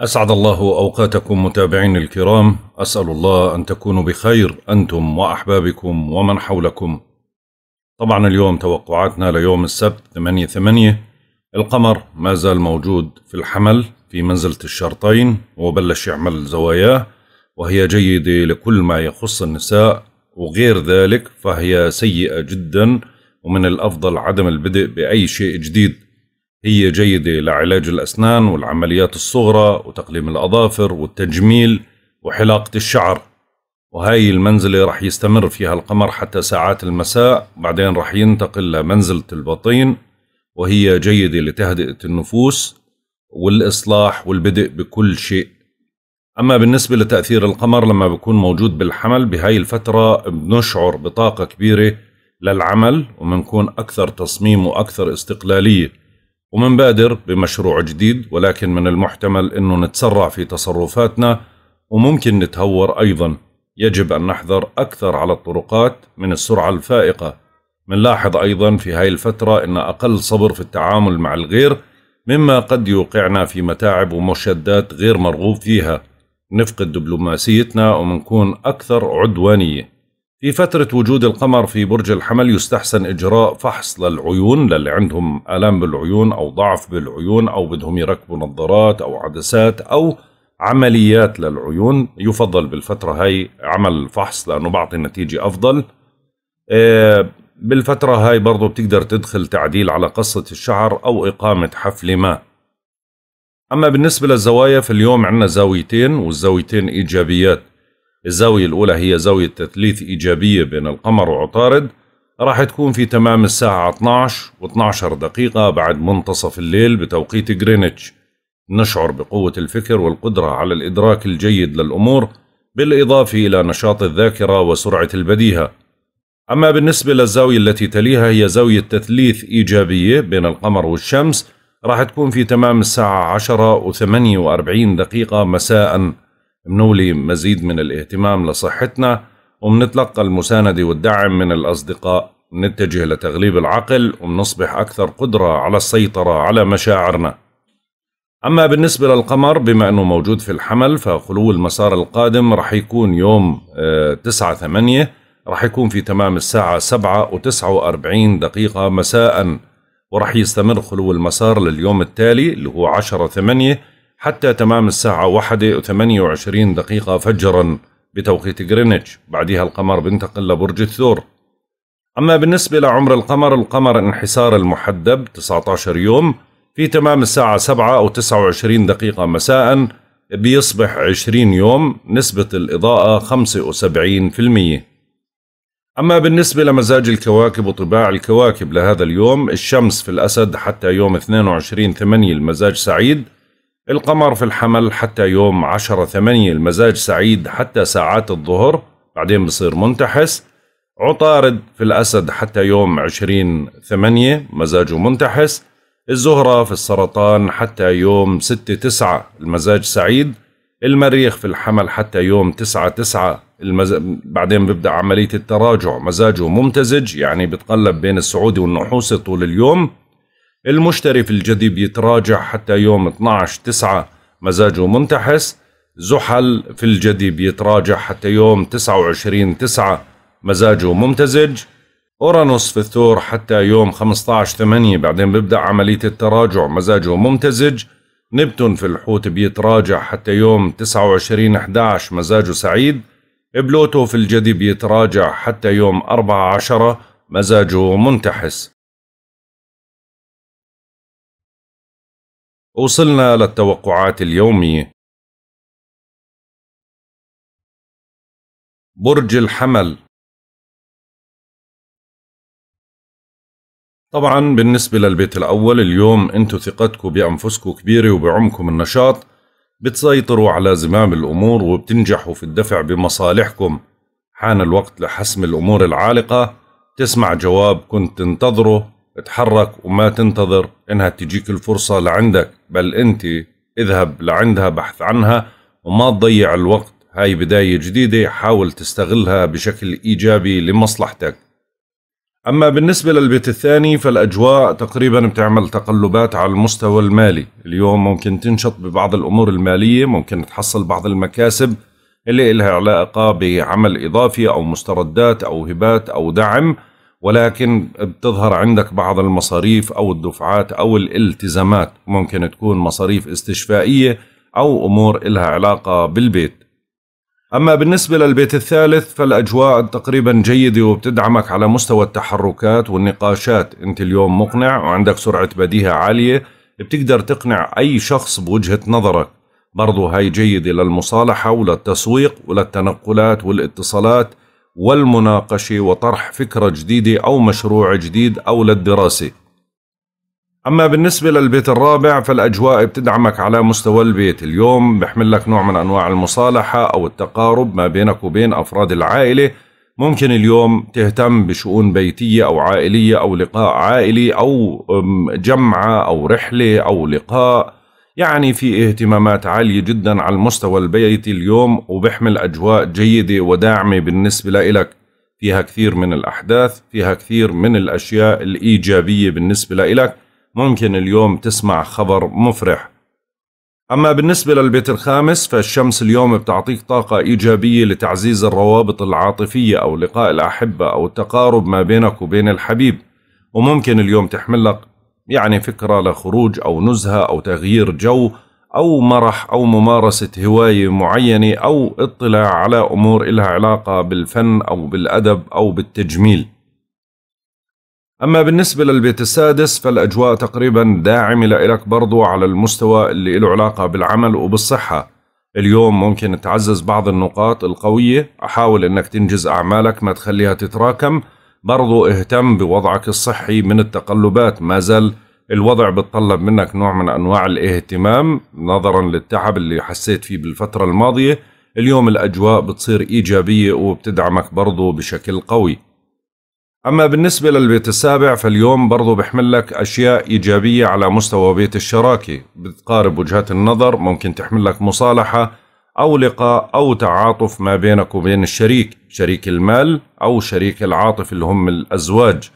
أسعد الله أوقاتكم متابعين الكرام أسأل الله أن تكونوا بخير أنتم وأحبابكم ومن حولكم طبعا اليوم توقعاتنا ليوم السبت 8 8 القمر ما زال موجود في الحمل في منزلة الشرطين وبلش يعمل زواياه وهي جيدة لكل ما يخص النساء وغير ذلك فهي سيئة جدا ومن الأفضل عدم البدء بأي شيء جديد هي جيدة لعلاج الأسنان والعمليات الصغرى وتقليم الأظافر والتجميل وحلاقة الشعر وهاي المنزلة رح يستمر فيها القمر حتى ساعات المساء بعدين رح ينتقل لمنزلة البطين وهي جيدة لتهدئة النفوس والإصلاح والبدء بكل شيء أما بالنسبة لتأثير القمر لما بكون موجود بالحمل بهاي الفترة بنشعر بطاقة كبيرة للعمل ومنكون أكثر تصميم وأكثر استقلالية ومنبادر بمشروع جديد ولكن من المحتمل أنه نتسرع في تصرفاتنا وممكن نتهور أيضا يجب أن نحذر أكثر على الطرقات من السرعة الفائقة منلاحظ أيضا في هاي الفترة أن أقل صبر في التعامل مع الغير مما قد يوقعنا في متاعب ومشدات غير مرغوب فيها نفقد دبلوماسيتنا ومنكون أكثر عدوانية في فترة وجود القمر في برج الحمل يستحسن إجراء فحص للعيون للي عندهم آلام بالعيون أو ضعف بالعيون أو بدهم يركبوا نظارات أو عدسات أو عمليات للعيون يفضل بالفترة هاي عمل فحص لأنه بعطي نتيجة أفضل آه، بالفترة هاي برضو بتقدر تدخل تعديل على قصة الشعر أو إقامة حفل ما أما بالنسبة للزوايا فاليوم عندنا زاويتين والزاويتين إيجابيات الزاوية الأولى هي زاوية تثليث إيجابية بين القمر وعطارد راح تكون في تمام الساعة 12 و 12 دقيقة بعد منتصف الليل بتوقيت غرينتش نشعر بقوة الفكر والقدرة على الإدراك الجيد للأمور بالإضافة إلى نشاط الذاكرة وسرعة البديهة أما بالنسبة للزاوية التي تليها هي زاوية تثليث إيجابية بين القمر والشمس راح تكون في تمام الساعة 10 و 48 دقيقة مساءً منولي مزيد من الاهتمام لصحتنا ومنتلقى المساندة والدعم من الأصدقاء منتجه لتغليب العقل ومنصبح أكثر قدرة على السيطرة على مشاعرنا أما بالنسبة للقمر بما أنه موجود في الحمل فخلو المسار القادم رح يكون يوم 9 آه، 8 رح يكون في تمام الساعة 7 و49 دقيقة مساء ورح يستمر خلو المسار لليوم التالي اللي هو 10 8 حتى تمام الساعة واحدة وثمانية وعشرين دقيقة فجرا بتوقيت غرينتش بعدها القمر بنتقل لبرج الثور أما بالنسبة لعمر القمر القمر انحسار المحدب 19 يوم في تمام الساعة 7 أو 29 دقيقة مساء بيصبح 20 يوم نسبة الإضاءة 75% أما بالنسبة لمزاج الكواكب وطباع الكواكب لهذا اليوم الشمس في الأسد حتى يوم 22 8 المزاج سعيد القمر في الحمل حتى يوم 10 8 المزاج سعيد حتى ساعات الظهر بعدين بصير منتحس عطارد في الأسد حتى يوم 20 8 مزاجه منتحس الزهرة في السرطان حتى يوم 6 9 المزاج سعيد المريخ في الحمل حتى يوم 9 9 المز... بعدين بيبدأ عملية التراجع مزاجه ممتزج يعني بتقلب بين السعودي والنحوسي طول اليوم المشتري في الجديد يتراجع حتى يوم 12 تسعة مزاجه منتحس زحل في الجديد يتراجع حتى يوم 29 تسعة مزاجه ممتزج أورانوس في الثور حتى يوم 15 8 بعدين بيبدأ عملية التراجع مزاجه ممتزج نبتون في الحوت بيتراجع حتى يوم 29 11 مزاجه سعيد بلوتو في الجدي بيتراجع حتى يوم 14 مزاجه منتحس وصلنا للتوقعات اليومية برج الحمل طبعا بالنسبة للبيت الأول اليوم أنتو ثقتكم بأنفسكم كبيرة وبعمكم النشاط بتسيطروا على زمام الأمور وبتنجحوا في الدفع بمصالحكم حان الوقت لحسم الأمور العالقة تسمع جواب كنت تنتظره اتحرك وما تنتظر انها تجيك الفرصة لعندك بل انت اذهب لعندها بحث عنها وما تضيع الوقت هاي بداية جديدة حاول تستغلها بشكل ايجابي لمصلحتك أما بالنسبة للبيت الثاني فالأجواء تقريبا بتعمل تقلبات على المستوى المالي اليوم ممكن تنشط ببعض الأمور المالية ممكن تحصل بعض المكاسب اللي إلها علاقة بعمل إضافي أو مستردات أو هبات أو دعم ولكن بتظهر عندك بعض المصاريف أو الدفعات أو الالتزامات ممكن تكون مصاريف استشفائية أو أمور إلها علاقة بالبيت أما بالنسبة للبيت الثالث فالأجواء تقريبا جيدة وبتدعمك على مستوى التحركات والنقاشات أنت اليوم مقنع وعندك سرعة بديهة عالية بتقدر تقنع أي شخص بوجهة نظرك برضو هاي جيدة للمصالحة وللتسويق وللتنقلات والاتصالات والمناقشة وطرح فكرة جديدة أو مشروع جديد أو للدراسة أما بالنسبة للبيت الرابع فالأجواء بتدعمك على مستوى البيت اليوم بحمل لك نوع من أنواع المصالحة أو التقارب ما بينك وبين أفراد العائلة ممكن اليوم تهتم بشؤون بيتية أو عائلية أو لقاء عائلي أو جمعة أو رحلة أو لقاء يعني في اهتمامات عالية جدا على المستوى البيتي اليوم وبحمل أجواء جيدة وداعمة بالنسبة لإلك فيها كثير من الأحداث فيها كثير من الأشياء الإيجابية بالنسبة لإلك ممكن اليوم تسمع خبر مفرح أما بالنسبة للبيت الخامس فالشمس اليوم بتعطيك طاقة إيجابية لتعزيز الروابط العاطفية أو لقاء الأحبة أو التقارب ما بينك وبين الحبيب وممكن اليوم تحمل لك يعني فكرة لخروج أو نزهة أو تغيير جو أو مرح أو ممارسة هواية معينة أو اطلاع على أمور إلها علاقة بالفن أو بالأدب أو بالتجميل أما بالنسبة للبيت السادس فالأجواء تقريبا داعمة لإلك برضو على المستوى اللي له علاقة بالعمل وبالصحة اليوم ممكن تعزز بعض النقاط القوية أحاول أنك تنجز أعمالك ما تخليها تتراكم برضو اهتم بوضعك الصحي من التقلبات ما زال الوضع بتطلب منك نوع من أنواع الاهتمام نظرا للتعب اللي حسيت فيه بالفترة الماضية اليوم الأجواء بتصير إيجابية وبتدعمك برضو بشكل قوي أما بالنسبة للبيت السابع فاليوم برضو بحمل لك أشياء إيجابية على مستوى بيت الشراكة بتقارب وجهات النظر ممكن تحمل لك مصالحة أو لقاء أو تعاطف ما بينك وبين الشريك شريك المال أو شريك العاطف اللي هم الأزواج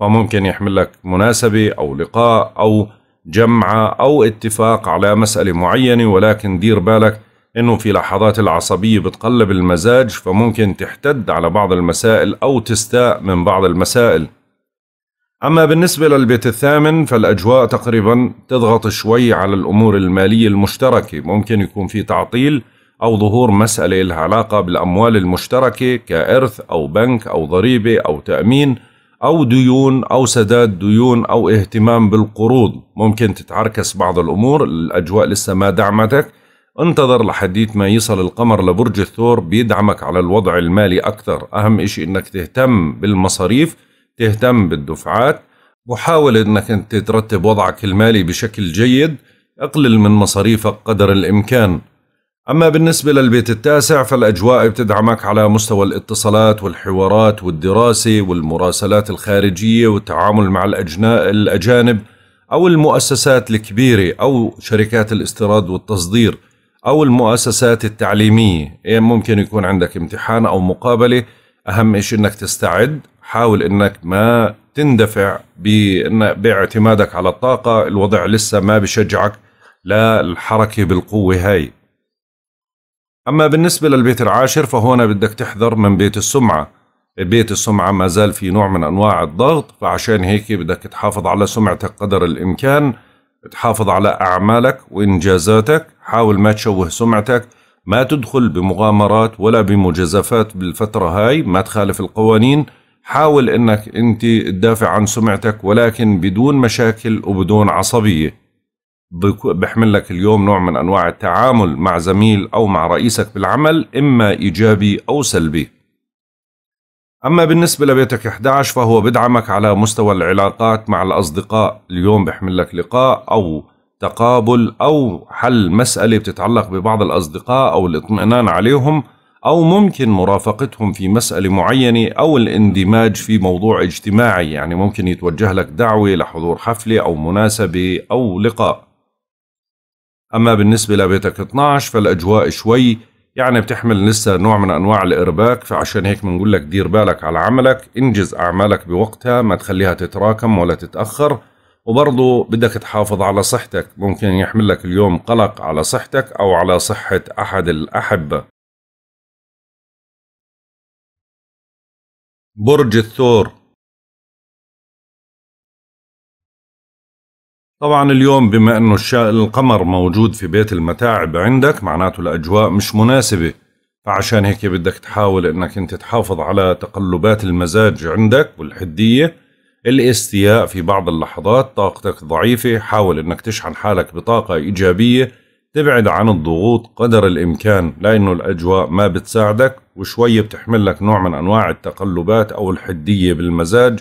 فممكن يحمل لك مناسبة أو لقاء أو جمعة أو اتفاق على مسألة معينة ولكن دير بالك انه في لحظات العصبية بتقلب المزاج فممكن تحتد على بعض المسائل او تستاء من بعض المسائل اما بالنسبة للبيت الثامن فالاجواء تقريبا تضغط شوي على الامور المالية المشتركة ممكن يكون في تعطيل أو ظهور مسألة لها علاقة بالأموال المشتركة كإرث أو بنك أو ضريبة أو تأمين أو ديون أو سداد ديون أو اهتمام بالقروض ممكن تتعركس بعض الأمور الأجواء لسه ما دعمتك انتظر لحديت ما يصل القمر لبرج الثور بيدعمك على الوضع المالي أكثر أهم إشي أنك تهتم بالمصاريف تهتم بالدفعات وحاول أنك أنت ترتب وضعك المالي بشكل جيد أقلل من مصاريفك قدر الإمكان أما بالنسبة للبيت التاسع فالأجواء بتدعمك على مستوى الاتصالات والحوارات والدراسة والمراسلات الخارجية والتعامل مع الأجناء الأجانب أو المؤسسات الكبيرة أو شركات الاستيراد والتصدير أو المؤسسات التعليمية يعني ممكن يكون عندك امتحان أو مقابلة أهم شيء أنك تستعد حاول أنك ما تندفع باعتمادك على الطاقة الوضع لسه ما بشجعك للحركة بالقوة هاي أما بالنسبة للبيت العاشر فهنا بدك تحذر من بيت السمعة بيت السمعة ما زال في نوع من أنواع الضغط فعشان هيك بدك تحافظ على سمعتك قدر الإمكان تحافظ على أعمالك وإنجازاتك حاول ما تشوه سمعتك ما تدخل بمغامرات ولا بمجازفات بالفترة هاي ما تخالف القوانين حاول أنك أنت تدافع عن سمعتك ولكن بدون مشاكل وبدون عصبية بحمل لك اليوم نوع من أنواع التعامل مع زميل أو مع رئيسك بالعمل إما إيجابي أو سلبي أما بالنسبة لبيتك 11 فهو بدعمك على مستوى العلاقات مع الأصدقاء اليوم بحمل لك لقاء أو تقابل أو حل مسألة بتتعلق ببعض الأصدقاء أو الاطمئنان عليهم أو ممكن مرافقتهم في مسألة معينة أو الاندماج في موضوع اجتماعي يعني ممكن يتوجه لك دعوة لحضور حفلة أو مناسبة أو لقاء أما بالنسبة لبيتك 12 فالأجواء شوي يعني بتحمل لسه نوع من أنواع الإرباك فعشان هيك بنقول لك دير بالك على عملك انجز أعمالك بوقتها ما تخليها تتراكم ولا تتأخر وبرضه بدك تحافظ على صحتك ممكن يحمل لك اليوم قلق على صحتك أو على صحة أحد الأحبة برج الثور طبعا اليوم بما انه القمر موجود في بيت المتاعب عندك معناته الاجواء مش مناسبه فعشان هيك بدك تحاول انك انت تحافظ على تقلبات المزاج عندك والحديه الاستياء في بعض اللحظات طاقتك ضعيفه حاول انك تشحن حالك بطاقه ايجابيه تبعد عن الضغوط قدر الامكان لانه الاجواء ما بتساعدك وشوي بتحمل لك نوع من انواع التقلبات او الحديه بالمزاج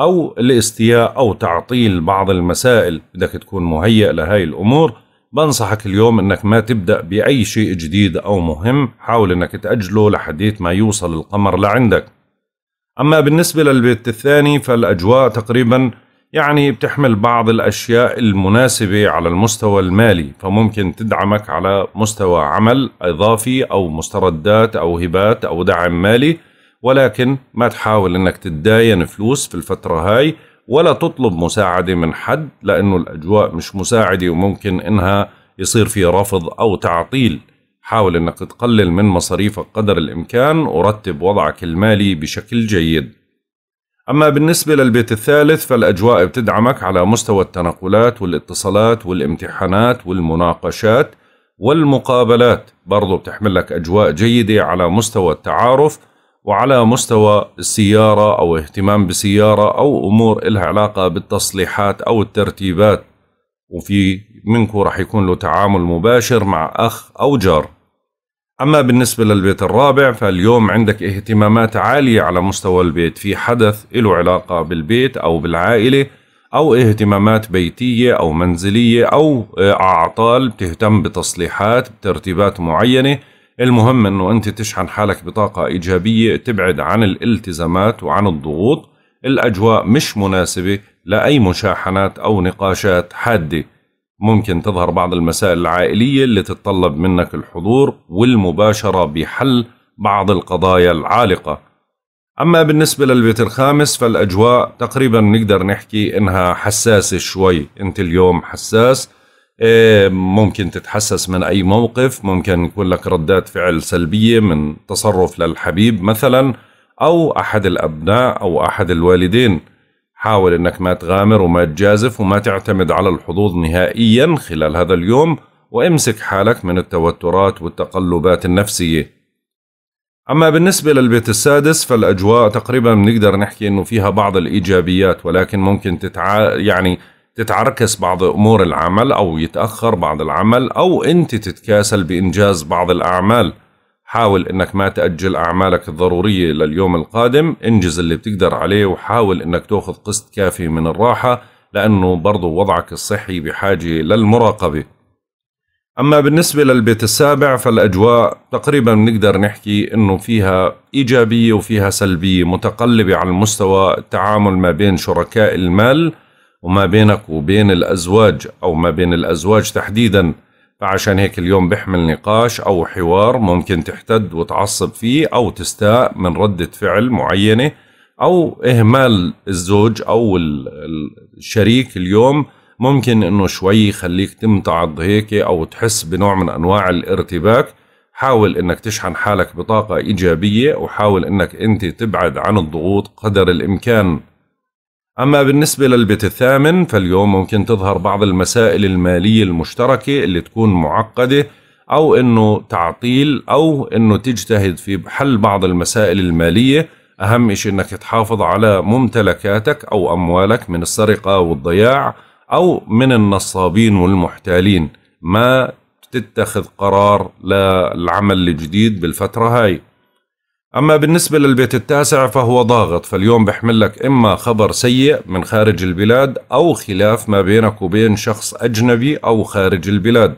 أو الاستياء أو تعطيل بعض المسائل بدك تكون مهيئ لهاي الأمور بنصحك اليوم انك ما تبدأ بأي شيء جديد أو مهم حاول انك تأجله لحديث ما يوصل القمر لعندك أما بالنسبة للبيت الثاني فالأجواء تقريبا يعني بتحمل بعض الأشياء المناسبة على المستوى المالي فممكن تدعمك على مستوى عمل إضافي أو مستردات أو هبات أو دعم مالي ولكن ما تحاول انك تتداين فلوس في الفترة هاي ولا تطلب مساعدة من حد لأنه الأجواء مش مساعدة وممكن إنها يصير في رفض أو تعطيل حاول إنك تقلل من مصاريفك قدر الإمكان ورتب وضعك المالي بشكل جيد أما بالنسبة للبيت الثالث فالأجواء بتدعمك على مستوى التنقلات والاتصالات والامتحانات والمناقشات والمقابلات برضو بتحمل لك أجواء جيدة على مستوى التعارف وعلى مستوى السيارة أو اهتمام بسيارة أو أمور إلها علاقة بالتصليحات أو الترتيبات وفي منكم راح يكون له تعامل مباشر مع أخ أو جار أما بالنسبة للبيت الرابع فاليوم عندك اهتمامات عالية على مستوى البيت في حدث له علاقة بالبيت أو بالعائلة أو اهتمامات بيتية أو منزلية أو آه، أعطال بتهتم بتصليحات بترتيبات معينة المهم انه انت تشحن حالك بطاقه ايجابيه تبعد عن الالتزامات وعن الضغوط الاجواء مش مناسبه لاي مشاحنات او نقاشات حاده ممكن تظهر بعض المسائل العائليه اللي تتطلب منك الحضور والمباشره بحل بعض القضايا العالقه اما بالنسبه للبيت الخامس فالاجواء تقريبا نقدر نحكي انها حساسه شوي انت اليوم حساس إيه، ممكن تتحسس من أي موقف ممكن يكون لك ردات فعل سلبية من تصرف للحبيب مثلا أو أحد الأبناء أو أحد الوالدين حاول أنك ما تغامر وما تجازف وما تعتمد على الحظوظ نهائيا خلال هذا اليوم وامسك حالك من التوترات والتقلبات النفسية أما بالنسبة للبيت السادس فالأجواء تقريبا بنقدر نحكي أنه فيها بعض الإيجابيات ولكن ممكن تتع... يعني تتعركس بعض أمور العمل أو يتأخر بعض العمل أو أنت تتكاسل بإنجاز بعض الأعمال حاول أنك ما تأجل أعمالك الضرورية لليوم القادم انجز اللي بتقدر عليه وحاول أنك تأخذ قسط كافي من الراحة لأنه برضو وضعك الصحي بحاجة للمراقبة أما بالنسبة للبيت السابع فالأجواء تقريبا نقدر نحكي أنه فيها إيجابية وفيها سلبية متقلبة على المستوى التعامل ما بين شركاء المال وما بينك وبين الأزواج أو ما بين الأزواج تحديدا فعشان هيك اليوم بحمل نقاش أو حوار ممكن تحتد وتعصب فيه أو تستاء من ردة فعل معينة أو إهمال الزوج أو الشريك اليوم ممكن إنه شوي يخليك تمتعض هيك أو تحس بنوع من أنواع الارتباك حاول انك تشحن حالك بطاقة ايجابية وحاول انك انت تبعد عن الضغوط قدر الامكان أما بالنسبة للبيت الثامن فاليوم ممكن تظهر بعض المسائل المالية المشتركة اللي تكون معقدة أو أنه تعطيل أو أنه تجتهد في حل بعض المسائل المالية أهم شيء أنك تحافظ على ممتلكاتك أو أموالك من السرقة والضياع أو من النصابين والمحتالين ما تتخذ قرار للعمل الجديد بالفترة هاي أما بالنسبة للبيت التاسع فهو ضاغط فاليوم بحمل لك إما خبر سيء من خارج البلاد أو خلاف ما بينك وبين شخص أجنبي أو خارج البلاد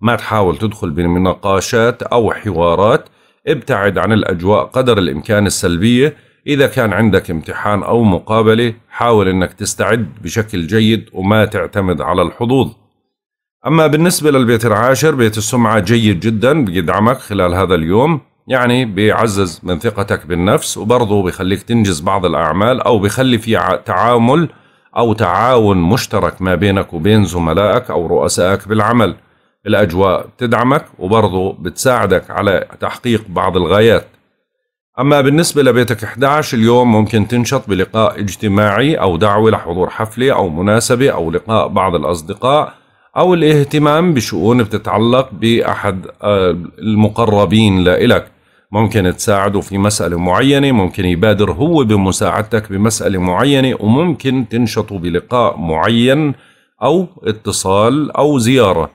ما تحاول تدخل بمناقشات أو حوارات ابتعد عن الأجواء قدر الإمكان السلبية إذا كان عندك امتحان أو مقابلة حاول أنك تستعد بشكل جيد وما تعتمد على الحظوظ أما بالنسبة للبيت العاشر بيت السمعة جيد جدا بيدعمك خلال هذا اليوم يعني بيعزز من ثقتك بالنفس وبرضه بيخليك تنجز بعض الأعمال أو بيخلي في تعامل أو تعاون مشترك ما بينك وبين زملائك أو رؤسائك بالعمل الأجواء بتدعمك وبرضه بتساعدك على تحقيق بعض الغايات أما بالنسبة لبيتك 11 اليوم ممكن تنشط بلقاء اجتماعي أو دعوة لحضور حفلة أو مناسبة أو لقاء بعض الأصدقاء أو الاهتمام بشؤون بتتعلق بأحد آه، المقربين لإلك ممكن تساعده في مسألة معينة ممكن يبادر هو بمساعدتك بمسألة معينة وممكن تنشطوا بلقاء معين أو اتصال أو زيارة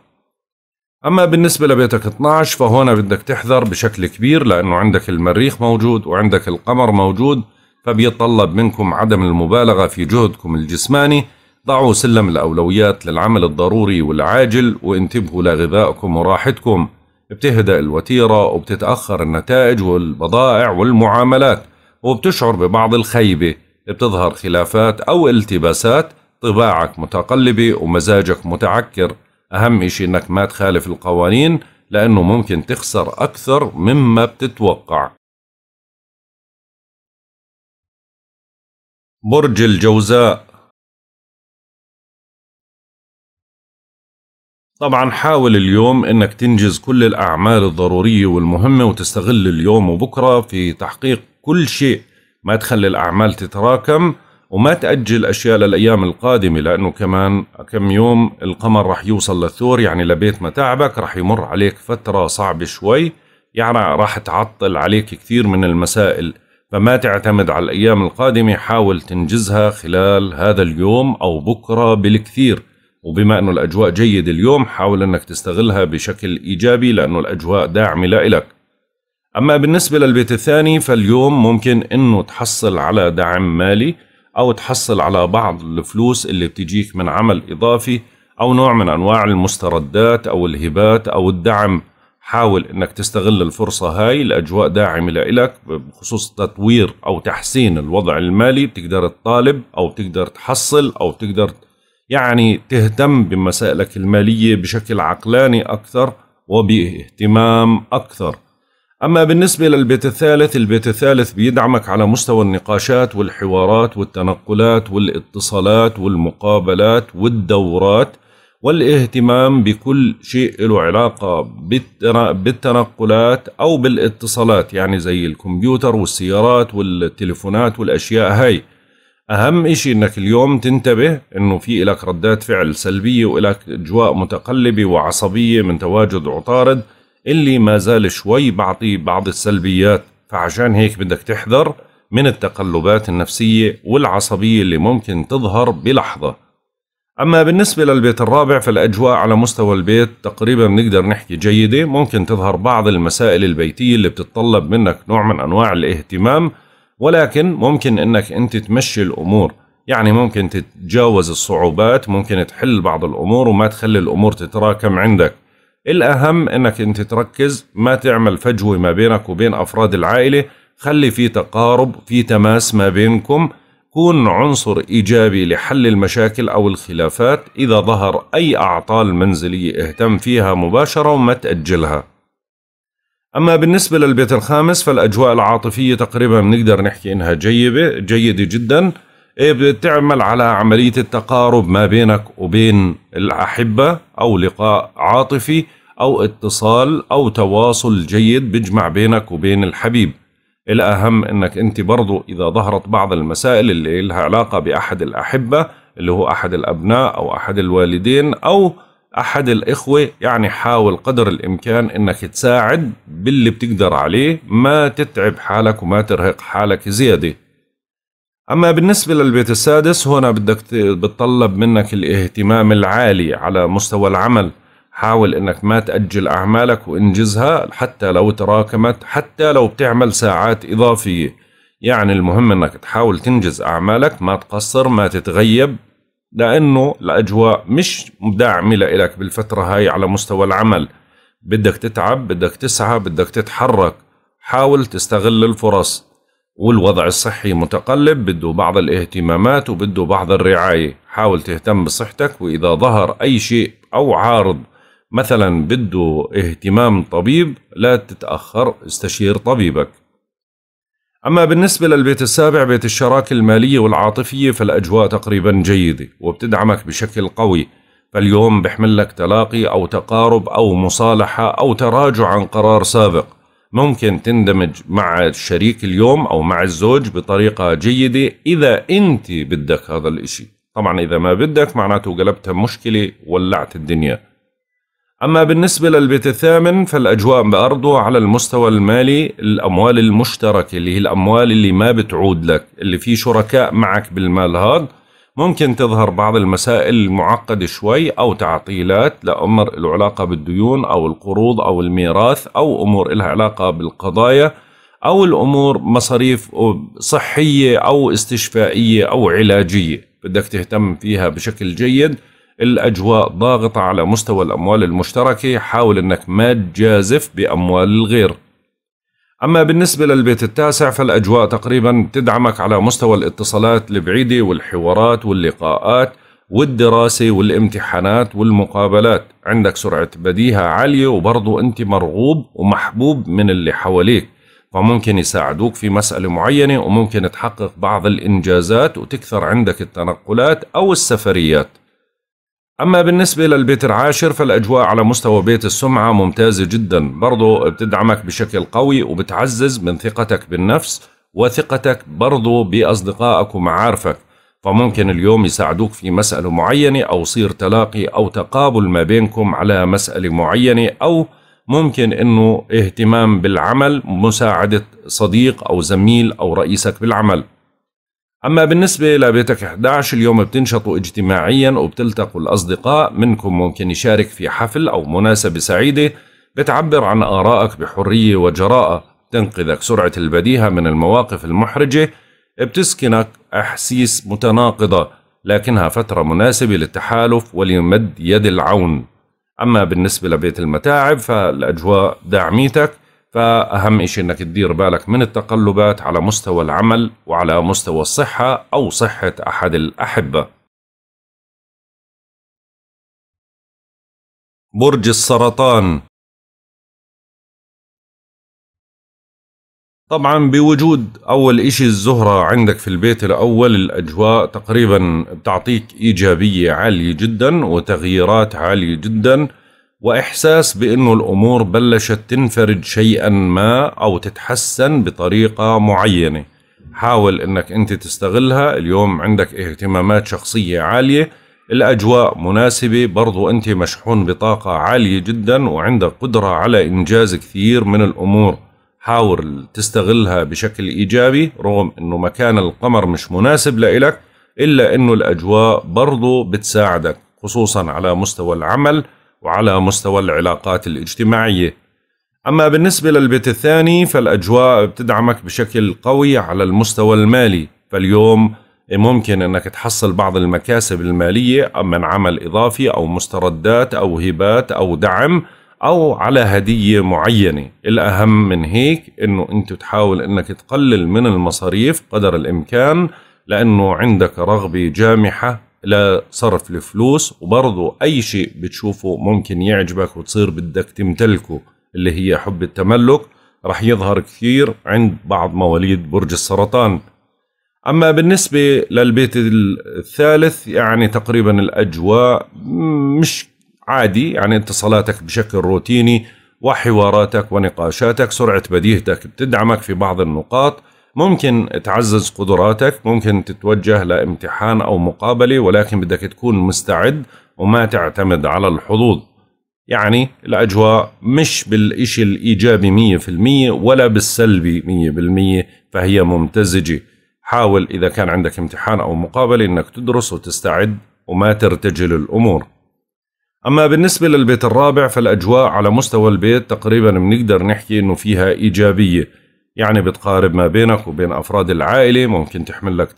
أما بالنسبة لبيتك 12 فهنا بدك تحذر بشكل كبير لأنه عندك المريخ موجود وعندك القمر موجود فبيطلب منكم عدم المبالغة في جهدكم الجسماني ضعوا سلم الأولويات للعمل الضروري والعاجل وانتبهوا لغذائكم وراحتكم بتهدأ الوتيرة وبتتأخر النتائج والبضائع والمعاملات وبتشعر ببعض الخيبة بتظهر خلافات أو التباسات طباعك متقلبة ومزاجك متعكر أهم إشي أنك ما تخالف القوانين لأنه ممكن تخسر أكثر مما بتتوقع برج الجوزاء طبعا حاول اليوم انك تنجز كل الاعمال الضروريه والمهمه وتستغل اليوم وبكره في تحقيق كل شيء ما تخلي الاعمال تتراكم وما تأجل أشياء للأيام القادمة لأنه كمان كم يوم القمر رح يوصل للثور يعني لبيت متاعبك راح رح يمر عليك فترة صعبة شوي يعني راح تعطل عليك كثير من المسائل فما تعتمد على الأيام القادمة حاول تنجزها خلال هذا اليوم أو بكرة بالكثير وبما أنه الأجواء جيدة اليوم حاول أنك تستغلها بشكل إيجابي لأنه الأجواء داعمة لك أما بالنسبة للبيت الثاني فاليوم ممكن أنه تحصل على دعم مالي أو تحصل على بعض الفلوس اللي بتجيك من عمل إضافي أو نوع من أنواع المستردات أو الهبات أو الدعم حاول أنك تستغل الفرصة هاي الأجواء داعمة لإلك بخصوص تطوير أو تحسين الوضع المالي بتقدر تطالب أو بتقدر تحصل أو بتقدر يعني تهتم بمسائلك المالية بشكل عقلاني أكثر وباهتمام أكثر أما بالنسبة للبيت الثالث البيت الثالث بيدعمك على مستوى النقاشات والحوارات والتنقلات والاتصالات والمقابلات والدورات والاهتمام بكل شيء له علاقة بالتنقلات أو بالاتصالات يعني زي الكمبيوتر والسيارات والتليفونات والأشياء هاي اهم اشي انك اليوم تنتبه انه في لك ردات فعل سلبية ولك اجواء متقلبة وعصبية من تواجد عطارد اللي ما زال شوي بعطي بعض السلبيات فعشان هيك بدك تحذر من التقلبات النفسية والعصبية اللي ممكن تظهر بلحظة أما بالنسبة للبيت الرابع فالأجواء على مستوى البيت تقريبا نقدر نحكي جيدة ممكن تظهر بعض المسائل البيتية اللي بتتطلب منك نوع من أنواع الاهتمام ولكن ممكن انك انت تمشي الامور يعني ممكن تتجاوز الصعوبات ممكن تحل بعض الامور وما تخلي الامور تتراكم عندك الاهم انك انت تركز ما تعمل فجوه ما بينك وبين افراد العائله خلي في تقارب في تماس ما بينكم كون عنصر ايجابي لحل المشاكل او الخلافات اذا ظهر اي اعطال منزليه اهتم فيها مباشره وما تاجلها أما بالنسبة للبيت الخامس فالأجواء العاطفية تقريبا بنقدر نحكي إنها جيدة جيدة جدا إيه، بتعمل على عملية التقارب ما بينك وبين الأحبة أو لقاء عاطفي أو اتصال أو تواصل جيد بيجمع بينك وبين الحبيب الأهم أنك أنت برضو إذا ظهرت بعض المسائل اللي لها علاقة بأحد الأحبة اللي هو أحد الأبناء أو أحد الوالدين أو أحد الإخوة يعني حاول قدر الإمكان إنك تساعد باللي بتقدر عليه ما تتعب حالك وما ترهق حالك زيادة أما بالنسبة للبيت السادس هنا بدك بتطلب منك الاهتمام العالي على مستوى العمل حاول إنك ما تأجل أعمالك وإنجزها حتى لو تراكمت حتى لو بتعمل ساعات إضافية يعني المهم إنك تحاول تنجز أعمالك ما تقصر ما تتغيب لأنه الأجواء مش داعمة لإلك بالفترة هاي على مستوى العمل بدك تتعب بدك تسعى بدك تتحرك حاول تستغل الفرص والوضع الصحي متقلب بده بعض الاهتمامات وبده بعض الرعاية حاول تهتم بصحتك وإذا ظهر أي شيء أو عارض مثلا بده اهتمام طبيب لا تتأخر استشير طبيبك أما بالنسبة للبيت السابع بيت الشراكة المالية والعاطفية فالأجواء تقريبا جيدة وبتدعمك بشكل قوي فاليوم بحمل لك تلاقي أو تقارب أو مصالحة أو تراجع عن قرار سابق ممكن تندمج مع الشريك اليوم أو مع الزوج بطريقة جيدة إذا أنت بدك هذا الإشي طبعا إذا ما بدك معناته قلبتها مشكلة ولعت الدنيا أما بالنسبة للبيت الثامن فالأجواء بأرضه على المستوى المالي الأموال المشتركة اللي هي الأموال اللي ما بتعود لك اللي في شركاء معك بالمال هذا ممكن تظهر بعض المسائل المعقدة شوي أو تعطيلات لأمر له علاقة بالديون أو القروض أو الميراث أو أمور لها علاقة بالقضايا أو الأمور مصاريف صحية أو استشفائية أو علاجية بدك تهتم فيها بشكل جيد الاجواء ضاغطه على مستوى الاموال المشتركه حاول انك ما تجازف باموال الغير أما بالنسبة للبيت التاسع فالأجواء تقريبا تدعمك على مستوى الاتصالات البعيدة والحوارات واللقاءات والدراسة والامتحانات والمقابلات عندك سرعة بديهة عالية وبرضو أنت مرغوب ومحبوب من اللي حواليك فممكن يساعدوك في مسألة معينة وممكن تحقق بعض الإنجازات وتكثر عندك التنقلات أو السفريات أما بالنسبة للبيت العاشر فالأجواء على مستوى بيت السمعة ممتازة جدا برضو بتدعمك بشكل قوي وبتعزز من ثقتك بالنفس وثقتك برضو بأصدقائك ومعارفك فممكن اليوم يساعدوك في مسألة معينة أو صير تلاقي أو تقابل ما بينكم على مسألة معينة أو ممكن أنه اهتمام بالعمل مساعدة صديق أو زميل أو رئيسك بالعمل أما بالنسبة لبيتك 11 اليوم بتنشطوا اجتماعيا وبتلتقوا الأصدقاء منكم ممكن يشارك في حفل أو مناسبة سعيدة بتعبر عن آرائك بحرية وجراءة تنقذك سرعة البديهة من المواقف المحرجة بتسكنك أحاسيس متناقضة لكنها فترة مناسبة للتحالف ولمد يد العون أما بالنسبة لبيت المتاعب فالأجواء داعميتك فأهم شيء أنك تدير بالك من التقلبات على مستوى العمل وعلى مستوى الصحة أو صحة أحد الأحبة برج السرطان طبعا بوجود أول إشي الزهرة عندك في البيت الأول الأجواء تقريبا بتعطيك إيجابية عالية جدا وتغييرات عالية جداً واحساس بانه الامور بلشت تنفرد شيئا ما او تتحسن بطريقه معينه حاول انك انت تستغلها اليوم عندك اهتمامات شخصيه عاليه الاجواء مناسبه برضو انت مشحون بطاقه عاليه جدا وعندك قدره على انجاز كثير من الامور حاول تستغلها بشكل ايجابي رغم انه مكان القمر مش مناسب لإلك الا انه الاجواء برضو بتساعدك خصوصا على مستوى العمل وعلى مستوى العلاقات الاجتماعية أما بالنسبة للبيت الثاني فالأجواء بتدعمك بشكل قوي على المستوى المالي فاليوم إيه، ممكن أنك تحصل بعض المكاسب المالية من عمل إضافي أو مستردات أو هبات أو دعم أو على هدية معينة الأهم من هيك أنه أنت تحاول أنك تقلل من المصاريف قدر الإمكان لأنه عندك رغبة جامحة لصرف الفلوس وبرضو أي شيء بتشوفه ممكن يعجبك وتصير بدك تمتلكه اللي هي حب التملك رح يظهر كثير عند بعض مواليد برج السرطان أما بالنسبة للبيت الثالث يعني تقريبا الأجواء مش عادي يعني اتصالاتك بشكل روتيني وحواراتك ونقاشاتك سرعة بديهتك بتدعمك في بعض النقاط ممكن تعزز قدراتك ممكن تتوجه لامتحان أو مقابلة ولكن بدك تكون مستعد وما تعتمد على الحظوظ يعني الأجواء مش بالإشي الإيجابي 100% ولا بالسلبي 100% فهي ممتزجة حاول إذا كان عندك امتحان أو مقابلة إنك تدرس وتستعد وما ترتجل الأمور أما بالنسبة للبيت الرابع فالأجواء على مستوى البيت تقريبا بنقدر نحكي إنه فيها إيجابية يعني بتقارب ما بينك وبين أفراد العائلة ممكن تحمل لك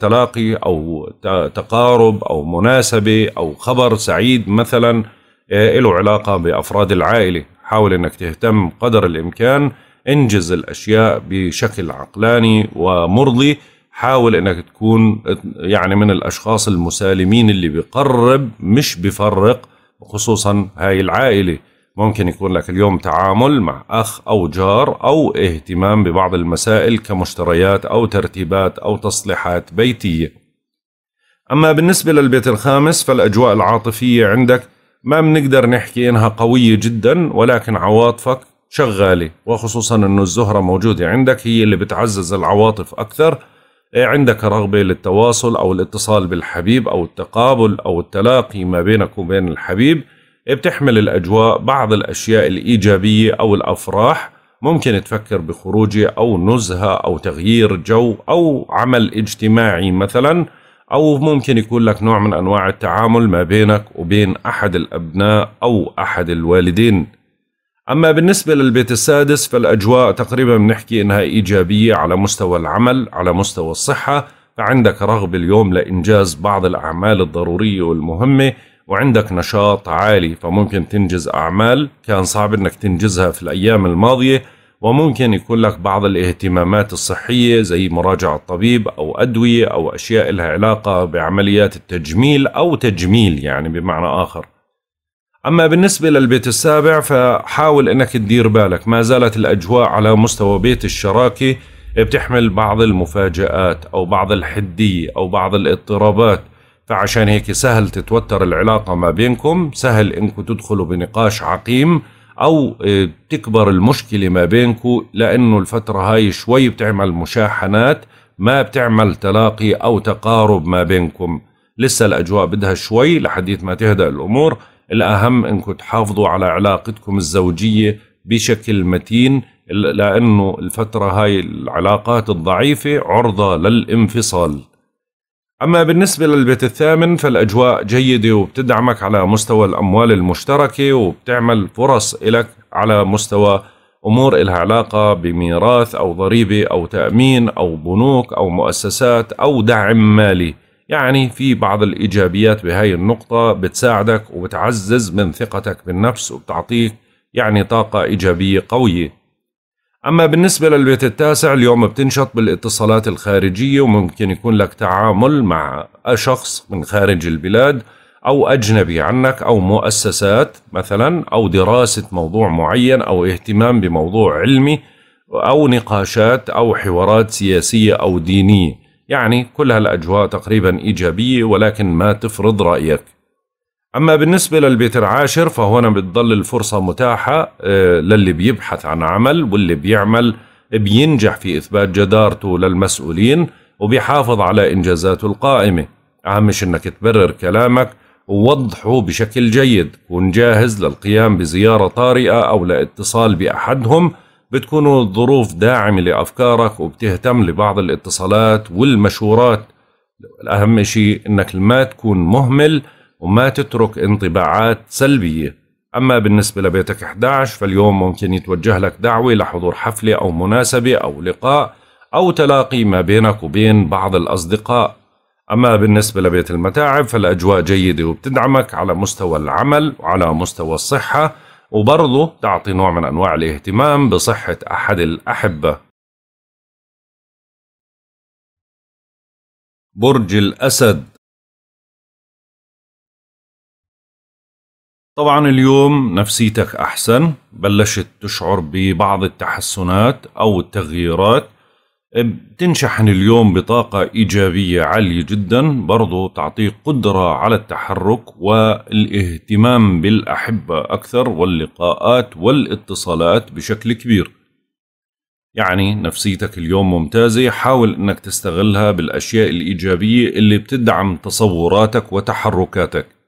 تلاقي أو تقارب أو مناسبة أو خبر سعيد مثلا آه، له علاقة بأفراد العائلة حاول أنك تهتم قدر الإمكان انجز الأشياء بشكل عقلاني ومرضي حاول أنك تكون يعني من الأشخاص المسالمين اللي بقرب مش بفرق خصوصا هاي العائلة ممكن يكون لك اليوم تعامل مع أخ أو جار أو اهتمام ببعض المسائل كمشتريات أو ترتيبات أو تصليحات بيتية أما بالنسبة للبيت الخامس فالأجواء العاطفية عندك ما بنقدر نحكي إنها قوية جدا ولكن عواطفك شغالة وخصوصا أنه الزهرة موجودة عندك هي اللي بتعزز العواطف أكثر إيه، عندك رغبة للتواصل أو الاتصال بالحبيب أو التقابل أو التلاقي ما بينك وبين الحبيب بتحمل الأجواء بعض الأشياء الإيجابية أو الأفراح ممكن تفكر بخروجة أو نزهة أو تغيير جو أو عمل اجتماعي مثلا أو ممكن يكون لك نوع من أنواع التعامل ما بينك وبين أحد الأبناء أو أحد الوالدين أما بالنسبة للبيت السادس فالأجواء تقريبا بنحكي إنها إيجابية على مستوى العمل على مستوى الصحة فعندك رغبة اليوم لإنجاز بعض الأعمال الضرورية والمهمة وعندك نشاط عالي فممكن تنجز أعمال كان صعب أنك تنجزها في الأيام الماضية وممكن يكون لك بعض الاهتمامات الصحية زي مراجعة طبيب أو أدوية أو أشياء لها علاقة بعمليات التجميل أو تجميل يعني بمعنى آخر أما بالنسبة للبيت السابع فحاول أنك تدير بالك ما زالت الأجواء على مستوى بيت الشراكة بتحمل بعض المفاجآت أو بعض الحدية أو بعض الاضطرابات فعشان هيك سهل تتوتر العلاقة ما بينكم سهل انكم تدخلوا بنقاش عقيم او آه، تكبر المشكلة ما بينكم لانه الفترة هاي شوي بتعمل مشاحنات ما بتعمل تلاقي او تقارب ما بينكم لسه الاجواء بدها شوي لحديث ما تهدأ الامور الاهم انكم تحافظوا على علاقتكم الزوجية بشكل متين لانه الفترة هاي العلاقات الضعيفة عرضة للانفصال أما بالنسبة للبيت الثامن فالأجواء جيدة وبتدعمك على مستوى الأموال المشتركة وبتعمل فرص إلك على مستوى أمور إلها علاقة بميراث أو ضريبة أو تأمين أو بنوك أو مؤسسات أو دعم مالي يعني في بعض الإيجابيات بهاي النقطة بتساعدك وبتعزز من ثقتك بالنفس وبتعطيك يعني طاقة إيجابية قوية أما بالنسبة للبيت التاسع اليوم بتنشط بالاتصالات الخارجية وممكن يكون لك تعامل مع شخص من خارج البلاد أو أجنبي عنك أو مؤسسات مثلا أو دراسة موضوع معين أو اهتمام بموضوع علمي أو نقاشات أو حوارات سياسية أو دينية يعني كل هالأجواء تقريبا إيجابية ولكن ما تفرض رأيك أما بالنسبة للبيت العاشر فهنا بتضل الفرصة متاحة آه، للي بيبحث عن عمل واللي بيعمل بينجح في إثبات جدارته للمسؤولين وبيحافظ على إنجازاته القائمة أهم شيء إنك تبرر كلامك ووضحه بشكل جيد كون جاهز للقيام بزيارة طارئة أو لاتصال بأحدهم بتكون الظروف داعمة لأفكارك وبتهتم لبعض الاتصالات والمشورات الأهم شيء إنك ما تكون مهمل وما تترك انطباعات سلبية أما بالنسبة لبيتك 11 فاليوم ممكن يتوجه لك دعوة لحضور حفلة أو مناسبة أو لقاء أو تلاقي ما بينك وبين بعض الأصدقاء أما بالنسبة لبيت المتاعب فالأجواء جيدة وبتدعمك على مستوى العمل وعلى مستوى الصحة وبرضه تعطي نوع من أنواع الاهتمام بصحة أحد الأحبة برج الأسد طبعا اليوم نفسيتك أحسن بلشت تشعر ببعض التحسنات أو التغييرات بتنشحن اليوم بطاقة إيجابية عالية جدا برضو تعطيك قدرة على التحرك والاهتمام بالأحبة أكثر واللقاءات والاتصالات بشكل كبير يعني نفسيتك اليوم ممتازة حاول أنك تستغلها بالأشياء الإيجابية اللي بتدعم تصوراتك وتحركاتك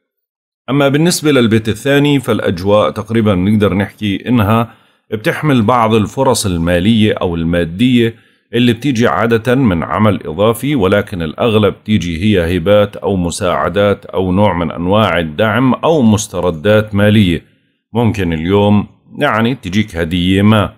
أما بالنسبة للبيت الثاني فالأجواء تقريبا نقدر نحكي إنها بتحمل بعض الفرص المالية أو المادية اللي بتيجي عادة من عمل إضافي ولكن الأغلب تيجي هي هبات أو مساعدات أو نوع من أنواع الدعم أو مستردات مالية ممكن اليوم يعني تجيك هدية ما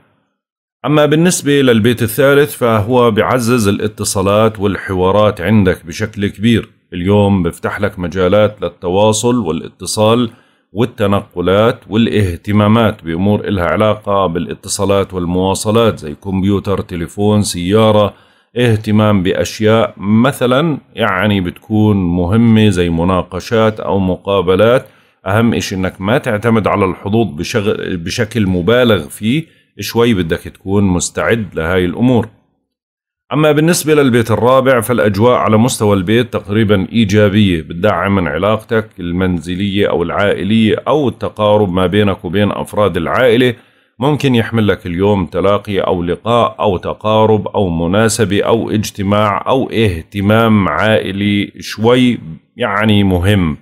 أما بالنسبة للبيت الثالث فهو بعزز الاتصالات والحوارات عندك بشكل كبير اليوم بفتح لك مجالات للتواصل والاتصال والتنقلات والاهتمامات بأمور إلها علاقة بالاتصالات والمواصلات زي كمبيوتر تليفون سيارة اهتمام بأشياء مثلا يعني بتكون مهمة زي مناقشات أو مقابلات أهم إيش إنك ما تعتمد على الحظوظ بشكل مبالغ فيه شوي بدك تكون مستعد لهاي الأمور أما بالنسبة للبيت الرابع فالأجواء على مستوى البيت تقريبا إيجابية بتدعم من علاقتك المنزلية أو العائلية أو التقارب ما بينك وبين أفراد العائلة ممكن يحمل لك اليوم تلاقي أو لقاء أو تقارب أو مناسبة أو اجتماع أو اهتمام عائلي شوي يعني مهم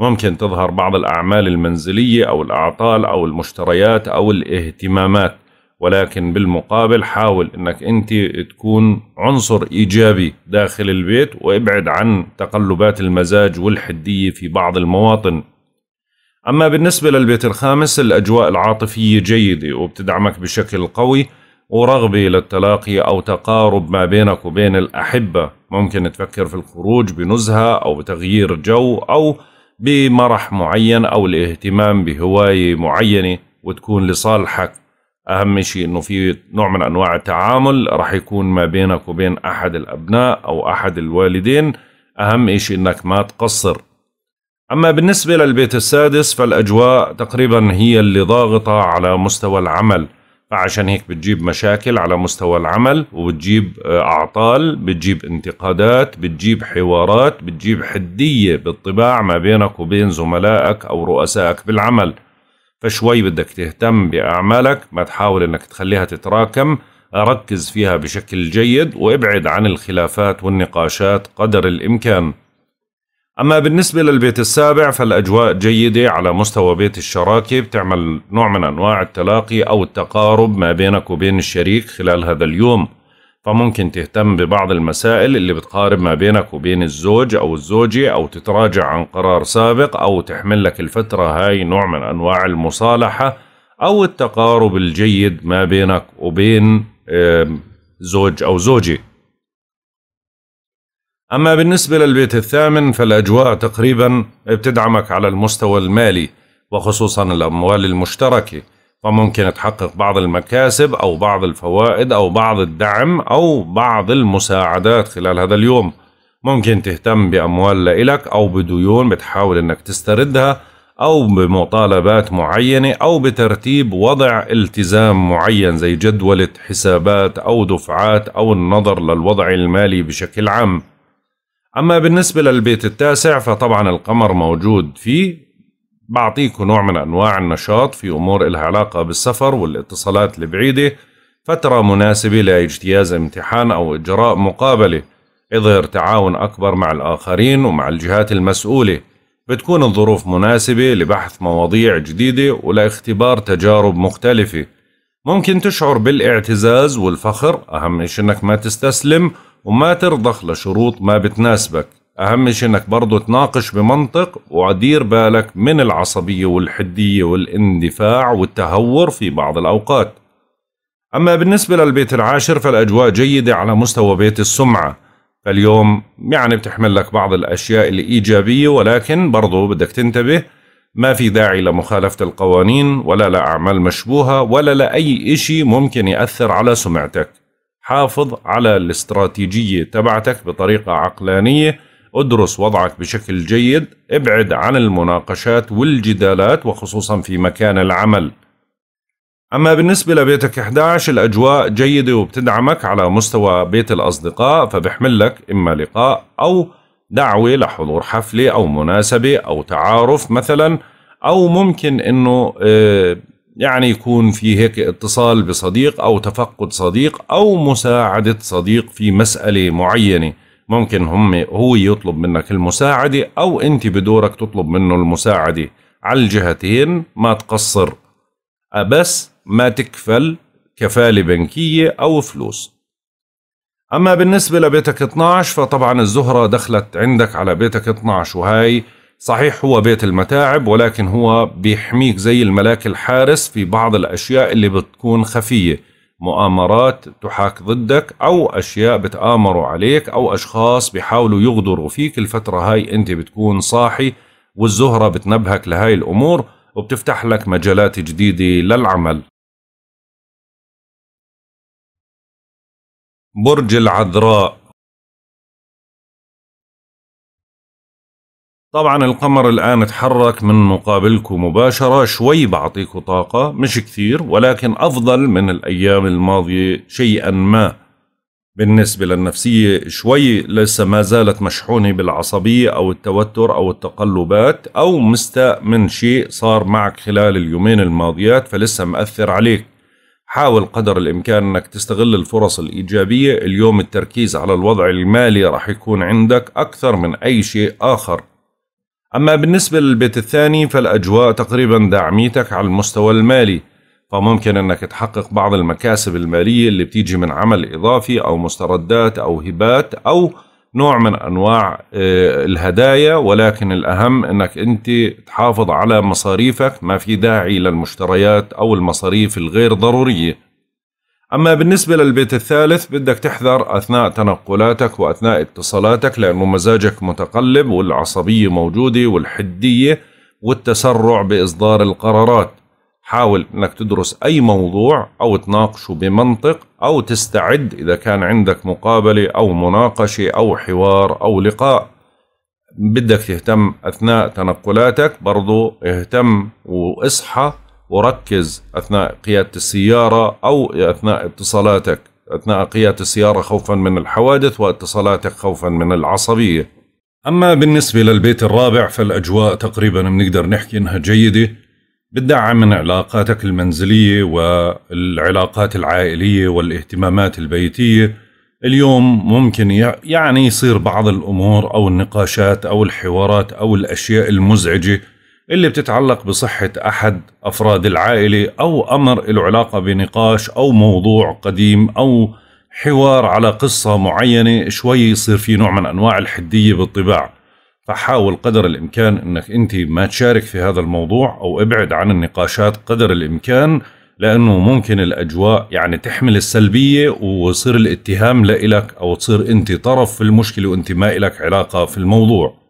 ممكن تظهر بعض الأعمال المنزلية أو الأعطال أو المشتريات أو الاهتمامات ولكن بالمقابل حاول انك انت تكون عنصر ايجابي داخل البيت وابعد عن تقلبات المزاج والحديه في بعض المواطن. اما بالنسبه للبيت الخامس الاجواء العاطفيه جيده وبتدعمك بشكل قوي ورغبه للتلاقي او تقارب ما بينك وبين الاحبه، ممكن تفكر في الخروج بنزهه او بتغيير جو او بمرح معين او الاهتمام بهوايه معينه وتكون لصالحك. اهم شيء انه في نوع من انواع التعامل راح يكون ما بينك وبين احد الابناء او احد الوالدين اهم شيء انك ما تقصر اما بالنسبه للبيت السادس فالاجواء تقريبا هي اللي ضاغطه على مستوى العمل فعشان هيك بتجيب مشاكل على مستوى العمل وبتجيب آه، اعطال بتجيب انتقادات بتجيب حوارات بتجيب حديه بالطباع ما بينك وبين زملائك او رؤسائك بالعمل فشوي بدك تهتم باعمالك ما تحاول انك تخليها تتراكم ركز فيها بشكل جيد وابعد عن الخلافات والنقاشات قدر الامكان أما بالنسبة للبيت السابع فالأجواء جيدة على مستوى بيت الشراكة بتعمل نوع من أنواع التلاقي أو التقارب ما بينك وبين الشريك خلال هذا اليوم فممكن تهتم ببعض المسائل اللي بتقارب ما بينك وبين الزوج أو الزوجة أو تتراجع عن قرار سابق أو تحمل لك الفترة هاي نوع من أنواع المصالحة أو التقارب الجيد ما بينك وبين زوج أو زوجة أما بالنسبة للبيت الثامن فالأجواء تقريبا بتدعمك على المستوى المالي وخصوصا الأموال المشتركة فممكن تحقق بعض المكاسب أو بعض الفوائد أو بعض الدعم أو بعض المساعدات خلال هذا اليوم ممكن تهتم بأموال لإلك أو بديون بتحاول أنك تستردها أو بمطالبات معينة أو بترتيب وضع التزام معين زي جدولة حسابات أو دفعات أو النظر للوضع المالي بشكل عام أما بالنسبة للبيت التاسع فطبعا القمر موجود فيه بعطيكم نوع من أنواع النشاط في أمور إلها علاقة بالسفر والاتصالات البعيدة فترة مناسبة لاجتياز امتحان أو إجراء مقابلة اظهر تعاون أكبر مع الآخرين ومع الجهات المسؤولة بتكون الظروف مناسبة لبحث مواضيع جديدة ولاختبار تجارب مختلفة ممكن تشعر بالاعتزاز والفخر أهم إشي أنك ما تستسلم وما ترضخ لشروط ما بتناسبك اهم شيء انك برضه تناقش بمنطق ودير بالك من العصبية والحدية والاندفاع والتهور في بعض الاوقات اما بالنسبة للبيت العاشر فالاجواء جيدة على مستوى بيت السمعة فاليوم يعني بتحمل لك بعض الاشياء الايجابية ولكن برضه بدك تنتبه ما في داعي لمخالفة القوانين ولا لأعمال مشبوهة ولا لأي إشي ممكن يأثر على سمعتك حافظ على الاستراتيجية تبعتك بطريقة عقلانية ادرس وضعك بشكل جيد ابعد عن المناقشات والجدالات وخصوصا في مكان العمل أما بالنسبة لبيتك 11 الأجواء جيدة وبتدعمك على مستوى بيت الأصدقاء فبحمل لك إما لقاء أو دعوة لحضور حفلة أو مناسبة أو تعارف مثلا أو ممكن أنه آه، يعني يكون في هيك اتصال بصديق أو تفقد صديق أو مساعدة صديق في مسألة معينة ممكن هم هو يطلب منك المساعدة أو أنت بدورك تطلب منه المساعدة على الجهتين ما تقصر بس ما تكفل كفالة بنكية أو فلوس أما بالنسبة لبيتك 12 فطبعا الزهرة دخلت عندك على بيتك 12 وهاي صحيح هو بيت المتاعب ولكن هو بيحميك زي الملاك الحارس في بعض الأشياء اللي بتكون خفية مؤامرات تحاك ضدك أو أشياء بتآمروا عليك أو أشخاص بيحاولوا يغدروا فيك الفترة هاي أنت بتكون صاحي والزهرة بتنبهك لهاي الأمور وبتفتح لك مجالات جديدة للعمل برج العذراء طبعا القمر الآن اتحرك من مقابلكم مباشرة شوي بعطيكم طاقة مش كثير ولكن أفضل من الأيام الماضية شيئا ما بالنسبة للنفسية شوي لسه ما زالت مشحونة بالعصبية أو التوتر أو التقلبات أو مستاء من شيء صار معك خلال اليومين الماضيات فلسه مأثر عليك حاول قدر الإمكان أنك تستغل الفرص الإيجابية اليوم التركيز على الوضع المالي راح يكون عندك أكثر من أي شيء آخر أما بالنسبة للبيت الثاني فالأجواء تقريبا دعميتك على المستوى المالي فممكن أنك تحقق بعض المكاسب المالية اللي بتيجي من عمل إضافي أو مستردات أو هبات أو نوع من أنواع آه، الهدايا ولكن الأهم أنك أنت تحافظ على مصاريفك ما في داعي للمشتريات أو المصاريف الغير ضرورية أما بالنسبة للبيت الثالث بدك تحذر أثناء تنقلاتك وأثناء اتصالاتك لأنه مزاجك متقلب والعصبية موجودة والحدية والتسرع بإصدار القرارات حاول أنك تدرس أي موضوع أو تناقشه بمنطق أو تستعد إذا كان عندك مقابلة أو مناقشة أو حوار أو لقاء بدك تهتم أثناء تنقلاتك برضو اهتم واصحى وركز أثناء قيادة السيارة أو أثناء اتصالاتك أثناء قيادة السيارة خوفا من الحوادث واتصالاتك خوفا من العصبية أما بالنسبة للبيت الرابع فالأجواء تقريبا بنقدر نحكي إنها جيدة بتدعم من علاقاتك المنزلية والعلاقات العائلية والاهتمامات البيتية اليوم ممكن يعني يصير بعض الأمور أو النقاشات أو الحوارات أو الأشياء المزعجة اللي بتتعلق بصحة أحد أفراد العائلة أو أمر له علاقة بنقاش أو موضوع قديم أو حوار على قصة معينة شوي يصير في نوع من أنواع الحدية بالطباع فحاول قدر الإمكان أنك أنت ما تشارك في هذا الموضوع أو ابعد عن النقاشات قدر الإمكان لأنه ممكن الأجواء يعني تحمل السلبية ويصير الاتهام لإلك أو تصير أنت طرف في المشكلة وأنت ما إلك علاقة في الموضوع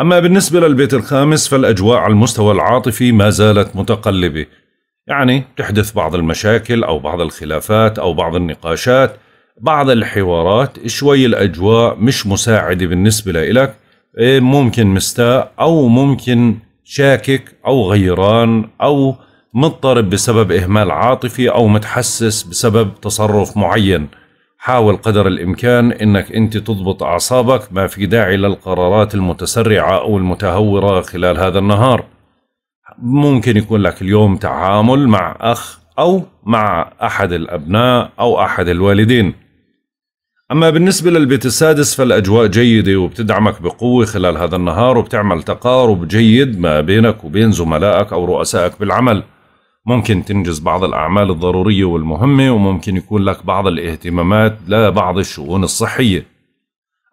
أما بالنسبة للبيت الخامس فالأجواء على المستوى العاطفي ما زالت متقلبة يعني تحدث بعض المشاكل أو بعض الخلافات أو بعض النقاشات بعض الحوارات شوي الأجواء مش مساعدة بالنسبة لإلك إيه، ممكن مستاء أو ممكن شاكك أو غيران أو مضطرب بسبب إهمال عاطفي أو متحسس بسبب تصرف معين حاول قدر الإمكان أنك أنت تضبط أعصابك ما في داعي للقرارات المتسرعة أو المتهورة خلال هذا النهار ممكن يكون لك اليوم تعامل مع أخ أو مع أحد الأبناء أو أحد الوالدين أما بالنسبة للبيت السادس فالأجواء جيدة وبتدعمك بقوة خلال هذا النهار وبتعمل تقارب جيد ما بينك وبين زملائك أو رؤسائك بالعمل ممكن تنجز بعض الأعمال الضرورية والمهمة وممكن يكون لك بعض الاهتمامات لبعض الشؤون الصحية